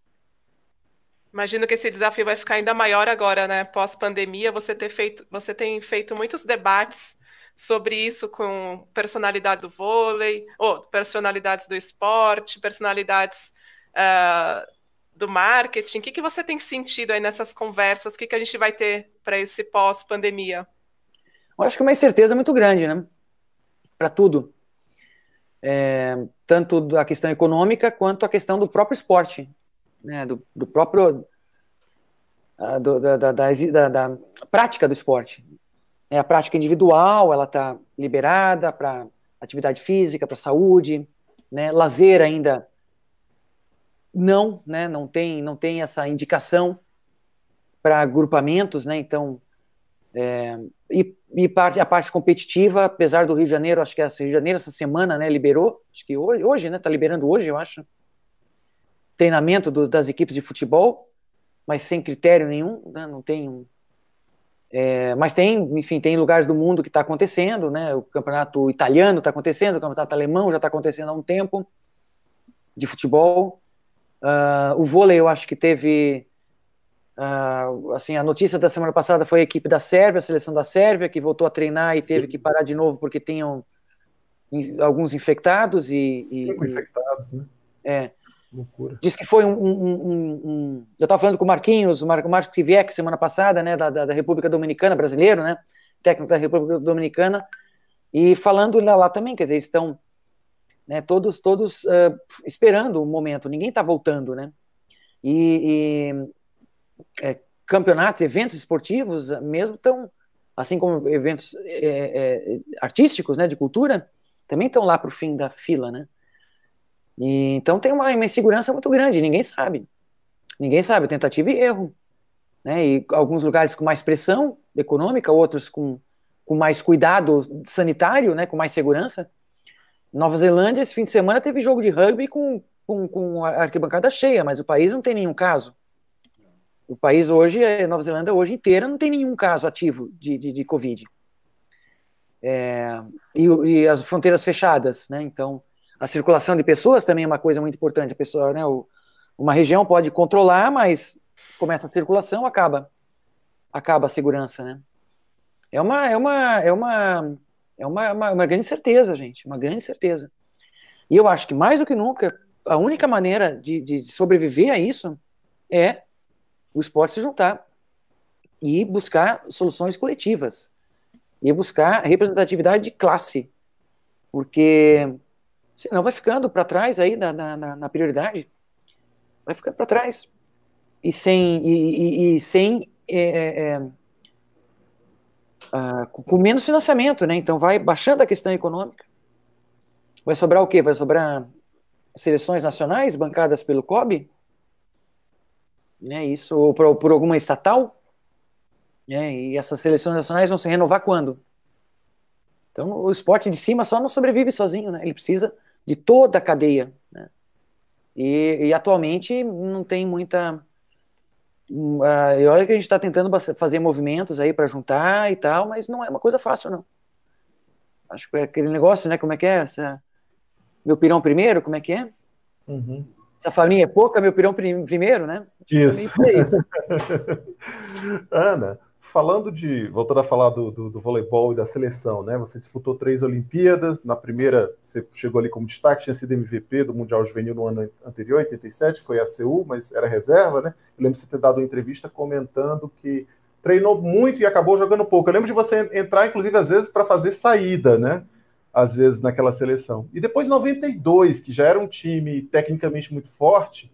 Imagino que esse desafio vai ficar ainda maior agora, né? Pós pandemia, você ter feito, você tem feito muitos debates sobre isso com personalidade do vôlei, ou personalidades do esporte, personalidades uh, do marketing. O que, que você tem sentido aí nessas conversas? O que, que a gente vai ter para esse pós-pandemia? Eu acho que é uma incerteza muito grande, né? Para tudo. É, tanto a questão econômica quanto a questão do próprio esporte, né? do, do próprio. da, da, da, da, prática do esporte. É, a prática individual, ela está liberada para atividade física, para saúde, né? lazer ainda não, né? não, tem, não tem essa indicação para agrupamentos, né? então é, e, e parte, a parte competitiva, apesar do Rio de Janeiro, acho que é essa Rio de Janeiro essa semana, né, liberou, acho que hoje, hoje, né, tá liberando hoje, eu acho. Treinamento do, das equipes de futebol, mas sem critério nenhum, né, não tem. É, mas tem, enfim, tem lugares do mundo que está acontecendo, né? O campeonato italiano está acontecendo, o campeonato alemão já está acontecendo há um tempo de futebol. Uh, o vôlei, eu acho que teve Uh, assim, a notícia da semana passada foi a equipe da Sérvia, a seleção da Sérvia, que voltou a treinar e teve que parar de novo porque tinham alguns infectados e. e infectados, né? É. Loucura. Diz que foi um. um, um, um... eu estava falando com o Marquinhos, o Marcos Kiviek, semana passada, né, da, da, República Dominicana, brasileiro, né? Técnico da República Dominicana, e falando lá, lá também, quer dizer, estão né, todos, todos uh, esperando o momento, ninguém está voltando, né? E, é, campeonatos, eventos esportivos, mesmo tão, assim como eventos é, é artísticos, né, de cultura, também estão lá para o fim da fila, né? E, então tem uma, uma insegurança muito grande, ninguém sabe. Ninguém sabe, tentativa e erro. Né? E alguns lugares com mais pressão econômica, outros com, com mais cuidado sanitário, né, com mais segurança. Nova Zelândia, esse fim de semana, teve jogo de rugby com, com, com arquibancada cheia, mas o país não tem nenhum caso. O país hoje, a Nova Zelândia hoje inteira, não tem nenhum caso ativo de, de, de Covid. É, e, e, as fronteiras fechadas, né? Então, a circulação de pessoas também é uma coisa muito importante. A pessoa, né, o, uma região pode controlar, mas começa a circulação, acaba, acaba a segurança, né? É uma, é uma, é uma, é uma, uma, uma grande certeza, gente, uma grande certeza. E eu acho que mais do que nunca, a única maneira de, de, de sobreviver a isso é o esporte se juntar e buscar soluções coletivas e buscar representatividade de classe, porque senão vai ficando para trás aí na, na, na, prioridade, vai ficando para trás e sem e, e, e sem é, é, Uh, com menos financiamento, né? Então vai baixando a questão econômica. Vai sobrar o quê? Vai sobrar seleções nacionais bancadas pelo COB? né? Isso por, por alguma estatal? Né? E essas seleções nacionais vão se renovar quando? Então, o esporte de cima só não sobrevive sozinho, né? Ele precisa de toda a cadeia. Né? E, e, atualmente não tem muita. Uh, e olha que a gente está tentando fazer movimentos aí para juntar e tal, mas não é uma coisa fácil, não. Acho que é aquele negócio, né? Como é que é? Essa... Meu pirão primeiro, como é que é? Uhum. Essa farinha é pouca, meu pirão prim primeiro, né? Isso. É Ana, falando de. Voltando a falar do, do, do, voleibol e da seleção, né? Você disputou três Olimpíadas. Na primeira, você chegou ali como destaque, tinha sido MVP do Mundial Juvenil no ano anterior, 87, foi a CU, mas era reserva, né? Eu lembro de você ter dado uma entrevista comentando que treinou muito e acabou jogando pouco. Eu lembro de você entrar, inclusive, às vezes, para fazer saída, né? às vezes, naquela seleção. E depois 92, que já era um time tecnicamente muito forte,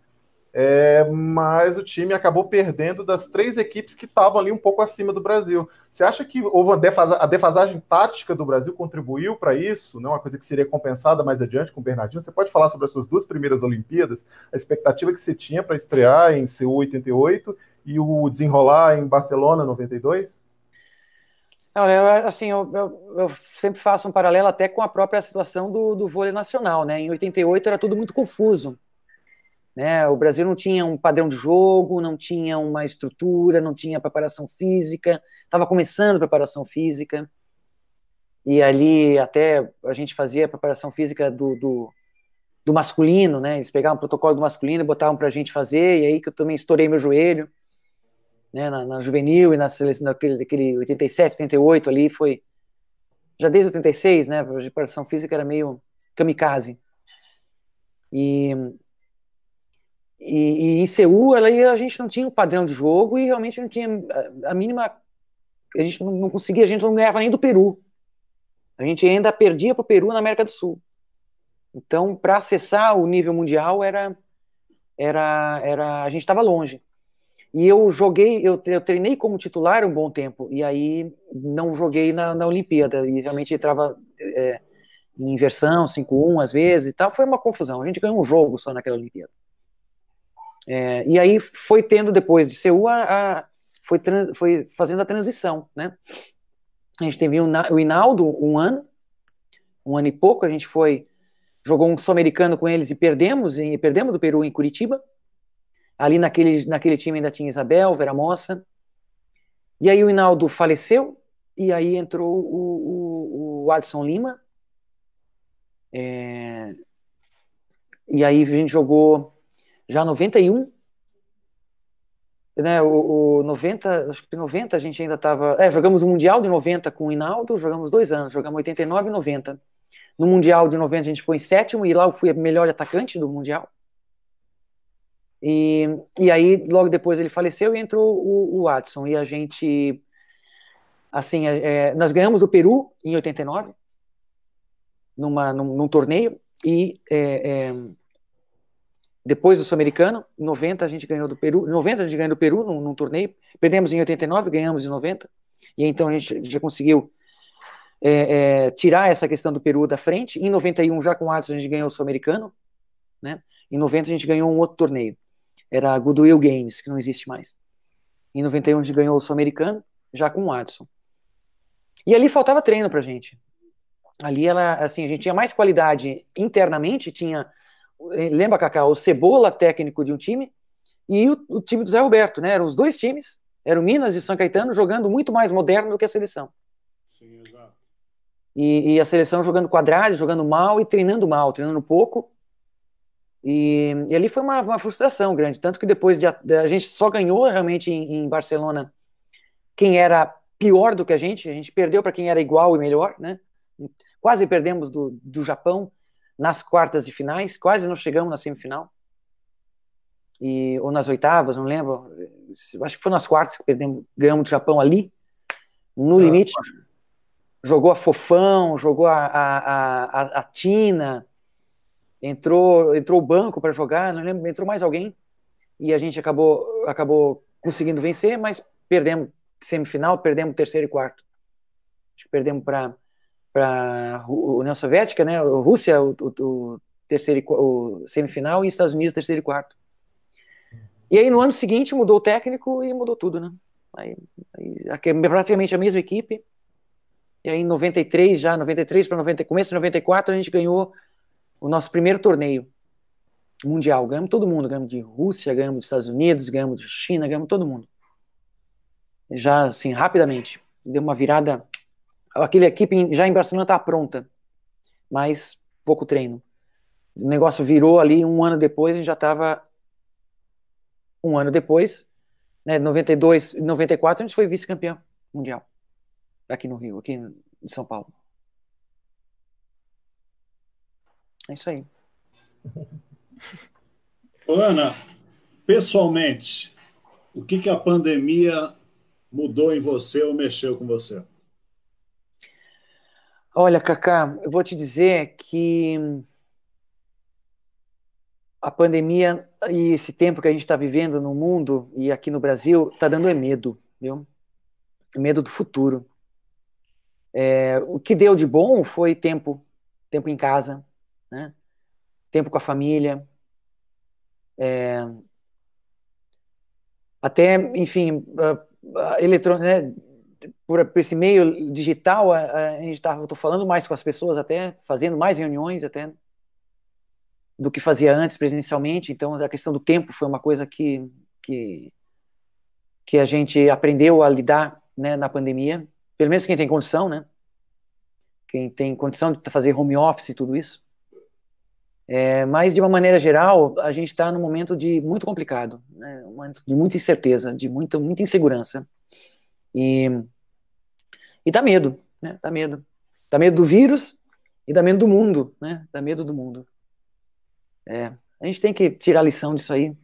é, mas o time acabou perdendo das três equipes que estavam ali um pouco acima do Brasil. Você acha que houve uma defasa a defasagem tática do Brasil contribuiu para isso? Não é uma coisa que seria compensada mais adiante com o Bernardinho? Você pode falar sobre as suas duas primeiras Olimpíadas, a expectativa que você tinha para estrear em Seul 88 e o desenrolar em Barcelona 92? eu, assim, eu, eu, eu, sempre faço um paralelo até com a própria situação do, do vôlei nacional, né? Em 88 era tudo muito confuso, né? O Brasil não tinha um padrão de jogo, não tinha uma estrutura, não tinha preparação física, estava começando a preparação física, e ali até a gente fazia a preparação física do, do, do masculino, né? Eles pegavam o protocolo do masculino e botavam para a gente fazer, e aí que eu também estourei meu joelho, né, na, na, juvenil e na seleção daquele, daquele 87, 88 ali, foi já desde 86, né, a preparação física era meio kamikaze. E, e, e em Seul, ela, a gente não tinha o um padrão de jogo e realmente não tinha a, a mínima, a gente não, não, conseguia, a gente não ganhava nem do Peru. A gente ainda perdia para o Peru na América do Sul. Então, para acessar o nível mundial era era era a gente estava longe. E eu joguei, eu treinei como titular um bom tempo, e aí não joguei na, na Olimpíada, e realmente entrava é, em inversão, 5-1 às vezes e tal, foi uma confusão, a gente ganhou um jogo só naquela Olimpíada. É, e aí foi tendo depois de Seul, a, a foi, trans, foi fazendo a transição, né? A gente teve o, o Inaldo um ano, um ano e pouco, a gente foi, jogou um sul-americano com eles e perdemos, e perdemos do Peru em Curitiba, Ali naquele, naquele time ainda tinha Isabel, Vera Moça. E aí o Hinaldo faleceu, e aí entrou o, o, o Adson Lima. É... E aí a gente jogou já 91. Né, o, o 90, acho que 90 a gente ainda estava. É, jogamos o Mundial de 90 com o Hinaldo, jogamos dois anos, jogamos 89 e 90. No Mundial de 90 a gente foi em sétimo e lá eu fui a melhor atacante do Mundial. E, e aí, logo depois ele faleceu e entrou o, o Watson. E a gente, assim, é, é nós ganhamos do Peru em 89, numa, num, num torneio, e é, é, depois do Sul-Americano, em 90 a gente ganhou do Peru, em 90 a gente ganhou do Peru num, num torneio, perdemos em 89, ganhamos em 90, e então a gente já conseguiu é, é, tirar essa questão do Peru da frente. Em 91, já com o Adson, a gente ganhou o Sul-Americano. Né? Em 90, a gente ganhou um outro torneio era a Goodwill Games, que não existe mais. Em 91 a gente ganhou o Sul-Americano, já com o Watson. E ali faltava treino pra gente. Ali ela, assim, a gente tinha mais qualidade internamente, tinha, eh, lembra Kaká, o Cebola técnico de um time e o, o time do Zé Roberto, né? Eram os dois times, eram Minas e São Caetano jogando muito mais moderno do que a seleção. Sim, exato. E, e, a seleção jogando quadrado, jogando mal e treinando mal, treinando pouco. E, e ali foi uma, uma, frustração grande, tanto que depois de a, a gente só ganhou realmente em, em, Barcelona quem era pior do que a gente, a gente perdeu para quem era igual e melhor, né? Quase perdemos do, do Japão nas quartas de finais, quase não chegamos na semifinal. E, ou nas oitavas, não lembro. Acho que foi nas quartas que perdemos, ganhamos do Japão ali, no ah, limite. Jogou a Fofão, jogou a, a, a, a Tina, entrou entrou o banco para jogar, não lembro, entrou mais alguém e a gente acabou acabou conseguindo vencer, mas perdemos semifinal, perdemos terceiro e quarto. Acho que perdemos para para União Soviética, né? Rússia o, o, terceiro e, o semifinal e Estados Unidos terceiro e quarto. E aí no ano seguinte mudou o técnico e mudou tudo, né? Aí, aí, praticamente a mesma equipe. E aí em 93 já, 93 para 90, começo de 94 a gente ganhou o nosso primeiro torneio mundial. Ganhamos todo mundo, ganhamos de Rússia, ganhamos dos Estados Unidos, ganhamos de China, ganhamos todo mundo. Já assim, rapidamente, deu uma virada. Aquela equipe já em Barcelona está pronta, mas pouco treino. O negócio virou ali um ano depois, a gente já estava um ano depois, né, 92, 94, a gente foi vice-campeão mundial aqui no Rio, aqui em São Paulo. É isso aí. Ana, pessoalmente, o que, que a pandemia mudou em você ou mexeu com você? Olha, Cacá, eu vou te dizer que a pandemia e esse tempo que a gente está vivendo no mundo e aqui no Brasil está dando é medo, viu? É medo do futuro. É, o que deu de bom foi tempo, tempo em casa, né? tempo com a família, é... até, enfim, a, a né? por, por, esse meio digital, a, a gente tá, eu estou falando mais com as pessoas até, fazendo mais reuniões até, do que fazia antes presencialmente, então a questão do tempo foi uma coisa que, que, que a gente aprendeu a lidar né, na pandemia, pelo menos quem tem condição, né? Quem tem condição de fazer home office e tudo isso. É, mas, de uma maneira geral, a gente está num momento de muito complicado, né? um momento de muita incerteza, de muita, muita insegurança. E, e dá medo, né? Dá medo. Dá medo do vírus e dá medo do mundo, né? Dá medo do mundo. É, a gente tem que tirar lição disso aí.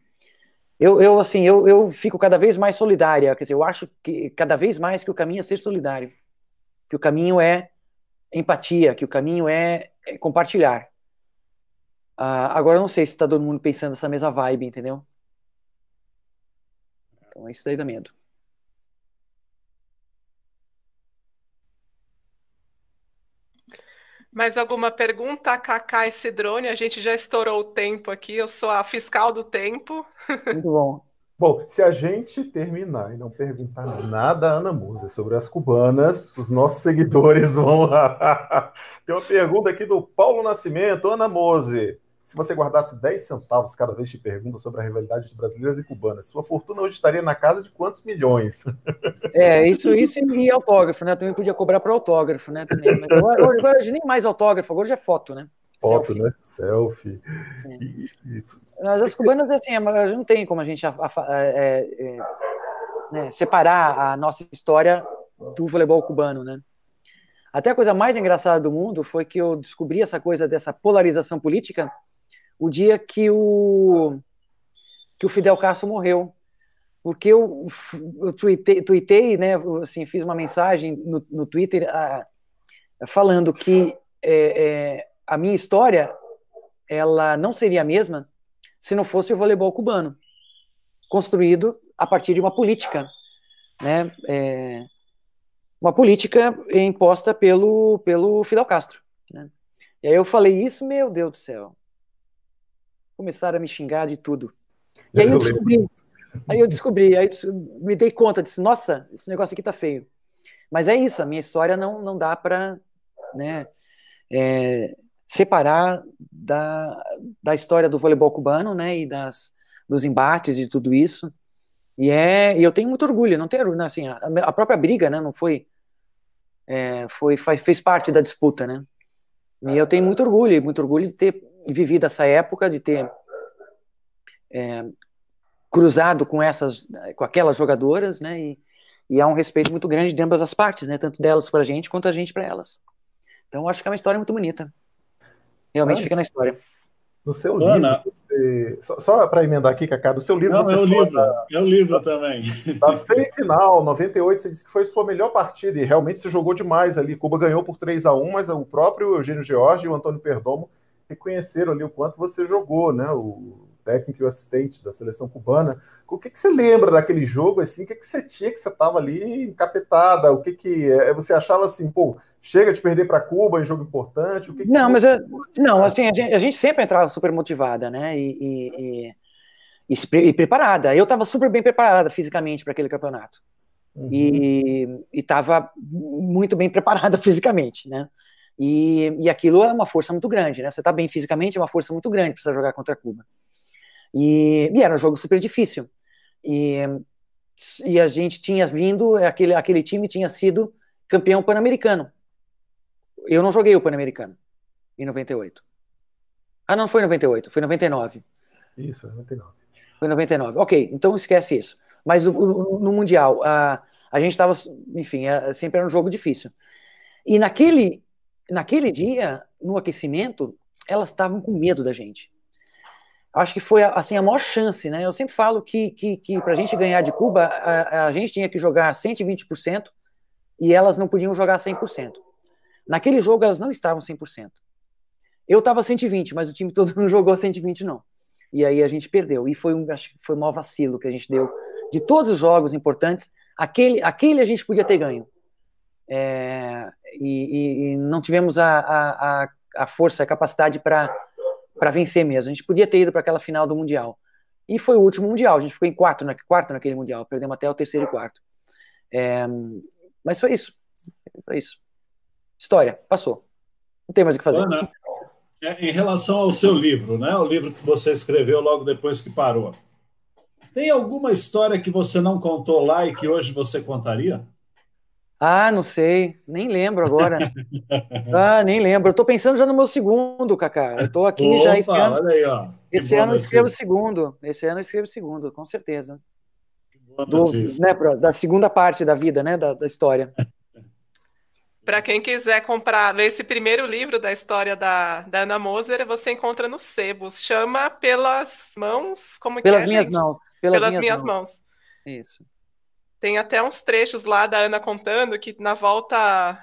Eu, eu assim, eu, eu fico cada vez mais solidária, quer dizer, eu acho que cada vez mais que o caminho é ser solidário, que o caminho é empatia, que o caminho é, é compartilhar Uh, agora não sei se tá todo mundo pensando essa mesma vibe, entendeu? Então é isso daí dá medo. Mais alguma pergunta, Kaká esse drone A gente já estourou o tempo aqui, eu sou a fiscal do tempo. Muito bom. Bom, se a gente terminar e não perguntar nada a Ana Musa sobre as cubanas, os nossos seguidores vão. Tem uma pergunta aqui do Paulo Nascimento. Ana Mose, se você guardasse 10 centavos cada vez que pergunta sobre a rivalidade de brasileiras e cubanas, sua fortuna hoje estaria na casa de quantos milhões? É, isso, isso e autógrafo, né? Também podia cobrar para autógrafo, né? Também. Mas agora, agora nem mais autógrafo, agora já é foto, né? Foto, Selfie. né? Selfie. É. E... Mas as cubanas, assim, é não tem como a gente a, a, é, é, né? separar a nossa história do voleibol cubano, né? Até a coisa mais engraçada do mundo foi que eu descobri essa coisa dessa polarização política o dia que o, que o Fidel Castro morreu. Porque eu, eu tuitei, tuitei né, assim, fiz uma mensagem no, no Twitter a, falando que é, é, a minha história ela não seria a mesma se não fosse o voleibol cubano, construído a partir de uma política, né? É, uma política imposta pelo, pelo Fidel Castro. Né? E aí eu falei isso, meu Deus do céu começaram a me xingar de tudo. E aí eu descobri, aí eu descobri, aí eu me dei conta, disse, nossa, esse negócio aqui tá feio. Mas é isso, a minha história não, não dá para né, é, separar da, da história do voleibol cubano, né, e das, dos embates e tudo isso. E é, e eu tenho muito orgulho, não tenho, né, assim, a, a própria briga, né, não foi, é, foi, faz, fez parte da disputa, né. E eu tenho muito orgulho, muito orgulho de ter vivido essa época, de ter é, cruzado com essas, com aquelas jogadoras, né? E, e há um respeito muito grande de ambas as partes, né? Tanto delas para a gente quanto a gente para elas. Então, acho que é uma história muito bonita. Realmente ah. fica na história. No seu Ana, livro, você... só, só para emendar aqui, Cacá, do seu livro. Não, é, é o livro, também. é o livro da, também. semifinal, 98, você disse que foi sua melhor partida e realmente se jogou demais ali. Cuba ganhou por 3 a 1 mas o próprio Eugênio George e o Antônio Perdomo reconheceram ali o quanto você jogou, né? O técnico e o assistente da seleção cubana. O que, que você lembra daquele jogo assim? O que, que você tinha que você estava ali encapetada? O que que é, é, você achava assim, pô, chega de perder para Cuba em é jogo importante? O que, que não, mas eu, não, assim a gente, a gente, sempre entrava super motivada, né? E, e, e, e preparada. Eu estava super bem preparada fisicamente para aquele campeonato. Uhum. E estava muito bem preparada fisicamente, né? E, e aquilo é uma força muito grande, né? Você tá bem fisicamente, é uma força muito grande para você jogar contra Cuba. E, e, era um jogo super difícil. E, e a gente tinha vindo, aquele, aquele time tinha sido campeão pan-americano. Eu não joguei o pan-americano em 98. Ah, não, foi 98, foi 99. Isso, 99. Foi 99. Ok, então esquece isso. Mas no Mundial, a, a gente estava, enfim, a, é, sempre era um jogo difícil. E naquele naquele dia, no aquecimento, elas estavam com medo da gente. Acho que foi assim a maior chance, né? Eu sempre falo que, que, que para a gente ganhar de Cuba, a, a gente tinha que jogar 120% e elas não podiam jogar 100%. Naquele jogo, elas não estavam 100%. Eu estava 120, mas o time todo não jogou 120, não. E aí a gente perdeu. E foi um, acho que foi um maior vacilo que a gente deu. De todos os jogos importantes, aquele, aquele a gente podia ter ganho é, e, e, não tivemos a, a, a força, a capacidade para vencer mesmo. A gente podia ter ido para aquela final do Mundial. E foi o último Mundial, a gente ficou em quarto, na, quarto naquele Mundial, perdemos até o terceiro e quarto. É, mas foi isso, foi isso. História, passou. Não tem mais o que fazer. Ana, é, em relação ao seu livro, né? o livro que você escreveu logo depois que parou, tem alguma história que você não contou lá e que hoje você contaria? Ah, não sei, nem lembro agora. ah, nem lembro. Eu tô pensando já no meu segundo, Kaká. Eu tô aqui Opa, já esse ano. Olha aí, ó. esse ano eu escrevo o segundo. Esse ano eu escrevo segundo, com certeza. Do, né, pra, da segunda parte da vida, né? Da, da história. Para quem quiser comprar, ler esse primeiro livro da história da, da Ana Moser, você encontra no Sebos. Chama Pelas Mãos, como pelas que é, minhas mãos. Pelas, pelas minhas, minhas mãos. mãos. Isso. Tem até uns trechos lá da Ana contando que na volta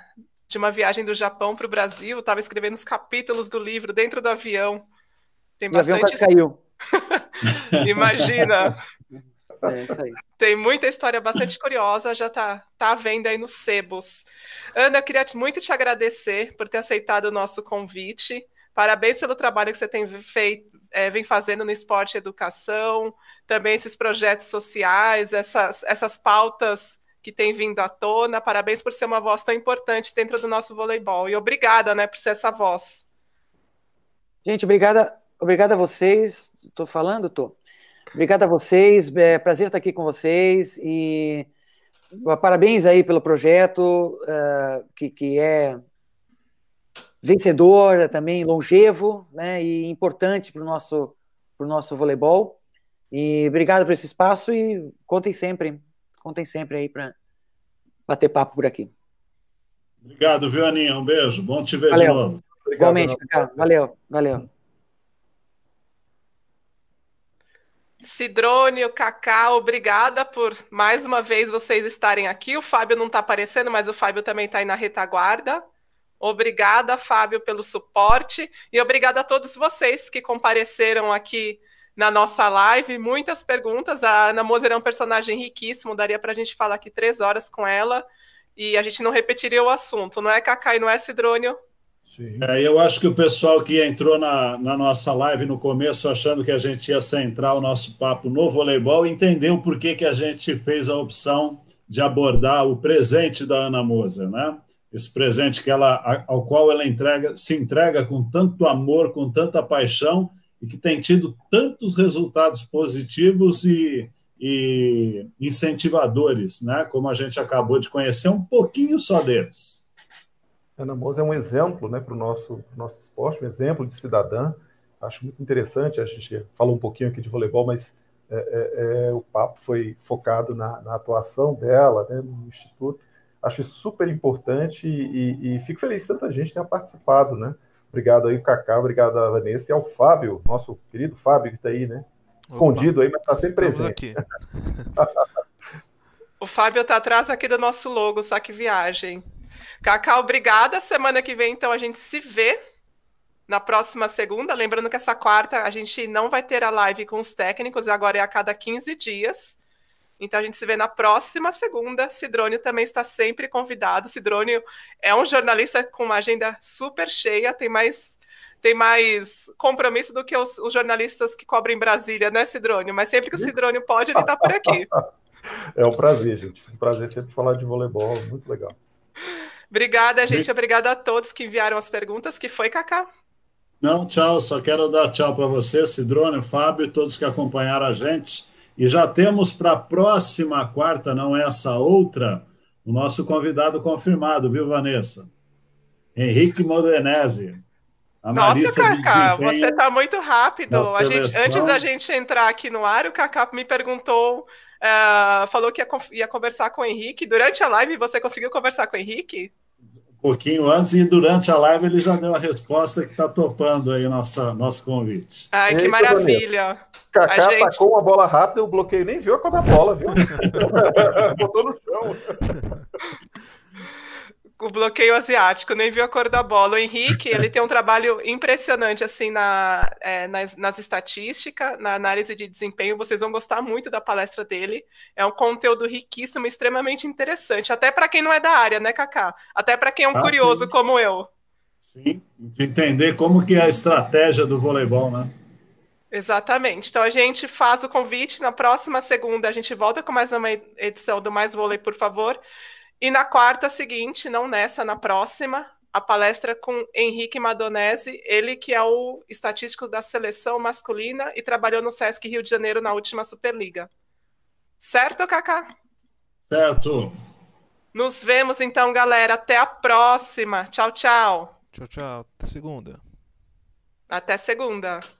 de uma viagem do Japão para o Brasil, estava escrevendo os capítulos do livro dentro do avião. Tem bastante. O avião caiu. Imagina. É isso aí. Tem muita história bastante curiosa, já tá, tá à aí nos sebos. Ana, eu queria muito te agradecer por ter aceitado o nosso convite. Parabéns pelo trabalho que você tem feito, é, vem fazendo no esporte e educação, também esses projetos sociais, essas, essas pautas que têm vindo à tona. Parabéns por ser uma voz tão importante dentro do nosso voleibol. E obrigada, né, por ser essa voz. Gente, obrigada, obrigada a vocês. Estou falando, tô. Obrigada a vocês. É, prazer estar aqui com vocês e parabéns aí pelo projeto uh, que, que é vencedora também, longevo, né? E importante para o nosso, para o nosso voleibol. E obrigado por esse espaço e contem sempre, contem sempre aí para bater papo por aqui. Obrigado, viu, Aninha? Um beijo, bom te ver valeu. de novo. Obrigado, Igualmente, Valeu, valeu. Cidrone, o Cacá, obrigada por mais uma vez vocês estarem aqui. O Fábio não está aparecendo, mas o Fábio também está aí na retaguarda. Obrigada, Fábio, pelo suporte e obrigada a todos vocês que compareceram aqui na nossa live. Muitas perguntas. A Ana Moser é um personagem riquíssimo, daria para a gente falar aqui três horas com ela e a gente não repetiria o assunto, não é, Cacá? E não é, Cidrônio? Sim. É, eu acho que o pessoal que entrou na, na, nossa live no começo achando que a gente ia centrar o nosso papo no voleibol entendeu por que, que a gente fez a opção de abordar o presente da Ana Moser, né? esse presente que ela, ao qual ela entrega, se entrega com tanto amor, com tanta paixão e que tem tido tantos resultados positivos e, e incentivadores, né? Como a gente acabou de conhecer um pouquinho só deles. Ana Moza é um exemplo, né, para o nosso nosso esporte, um exemplo de cidadã. Acho muito interessante. A gente falou um pouquinho aqui de voleibol, mas é, é, é, o papo foi focado na, na atuação dela, né, no instituto acho super importante e, e fico feliz que tanta gente tenha participado, né? Obrigado aí, Cacá, obrigado a Vanessa e ao Fábio, nosso querido Fábio que está aí, né? Escondido Opa, aí, mas está sempre presente. o Fábio está atrás aqui do nosso logo, que Viagem. Cacá, obrigada. Semana que vem, então, a gente se vê na próxima segunda. Lembrando que essa quarta a gente não vai ter a live com os técnicos, agora é a cada 15 dias. Então a gente se vê na próxima segunda. Sidrônio também está sempre convidado. Sidrônio é um jornalista com uma agenda super cheia, tem mais tem mais compromisso do que os, os jornalistas que cobrem Brasília, né, Sidrônio? Mas sempre que o Sidrônio pode, ele está por aqui. É um prazer, gente. Um prazer sempre falar de voleibol, muito legal. Obrigada, gente. Obrigada a todos que enviaram as perguntas, que foi, Cacá. Não, tchau. Só quero dar tchau para você, Cidrone, Fábio e todos que acompanharam a gente. E já temos para a próxima quarta, não é essa outra, o nosso convidado confirmado, viu, Vanessa? Henrique Modenese. Nossa, Cacá, você está muito rápido. Gente, antes da gente entrar aqui no ar, o Cacá me perguntou, uh, falou que ia, ia, conversar com o Henrique. Durante a live, você conseguiu conversar com o Henrique? pouquinho antes e durante a live ele já deu a resposta que está topando aí nossa, nosso convite. Ai, que maravilha! Kaká gente... tacou uma bola rápida, o bloqueio nem viu a cobra bola, viu? Botou no chão o bloqueio asiático, nem viu a cor da bola. O Henrique, ele tem um trabalho impressionante, assim, na, é, nas, nas estatísticas, na análise de desempenho. Vocês vão gostar muito da palestra dele. É um conteúdo riquíssimo, extremamente interessante. Até para quem não é da área, né, Kaká? Até para quem é um ah, curioso sim. como eu. Sim, de entender como que é a estratégia do voleibol, né? Exatamente. Então a gente faz o convite. Na próxima segunda a gente volta com mais uma edição do Mais Vôlei, por favor. E na quarta seguinte, não nessa, na próxima, a palestra com Henrique Madonese, ele que é o estatístico da seleção masculina e trabalhou no Sesc Rio de Janeiro na última Superliga. Certo, Kaká? Certo. Nos vemos então, galera. Até a próxima. Tchau, tchau. Tchau, tchau. Até segunda. Até segunda.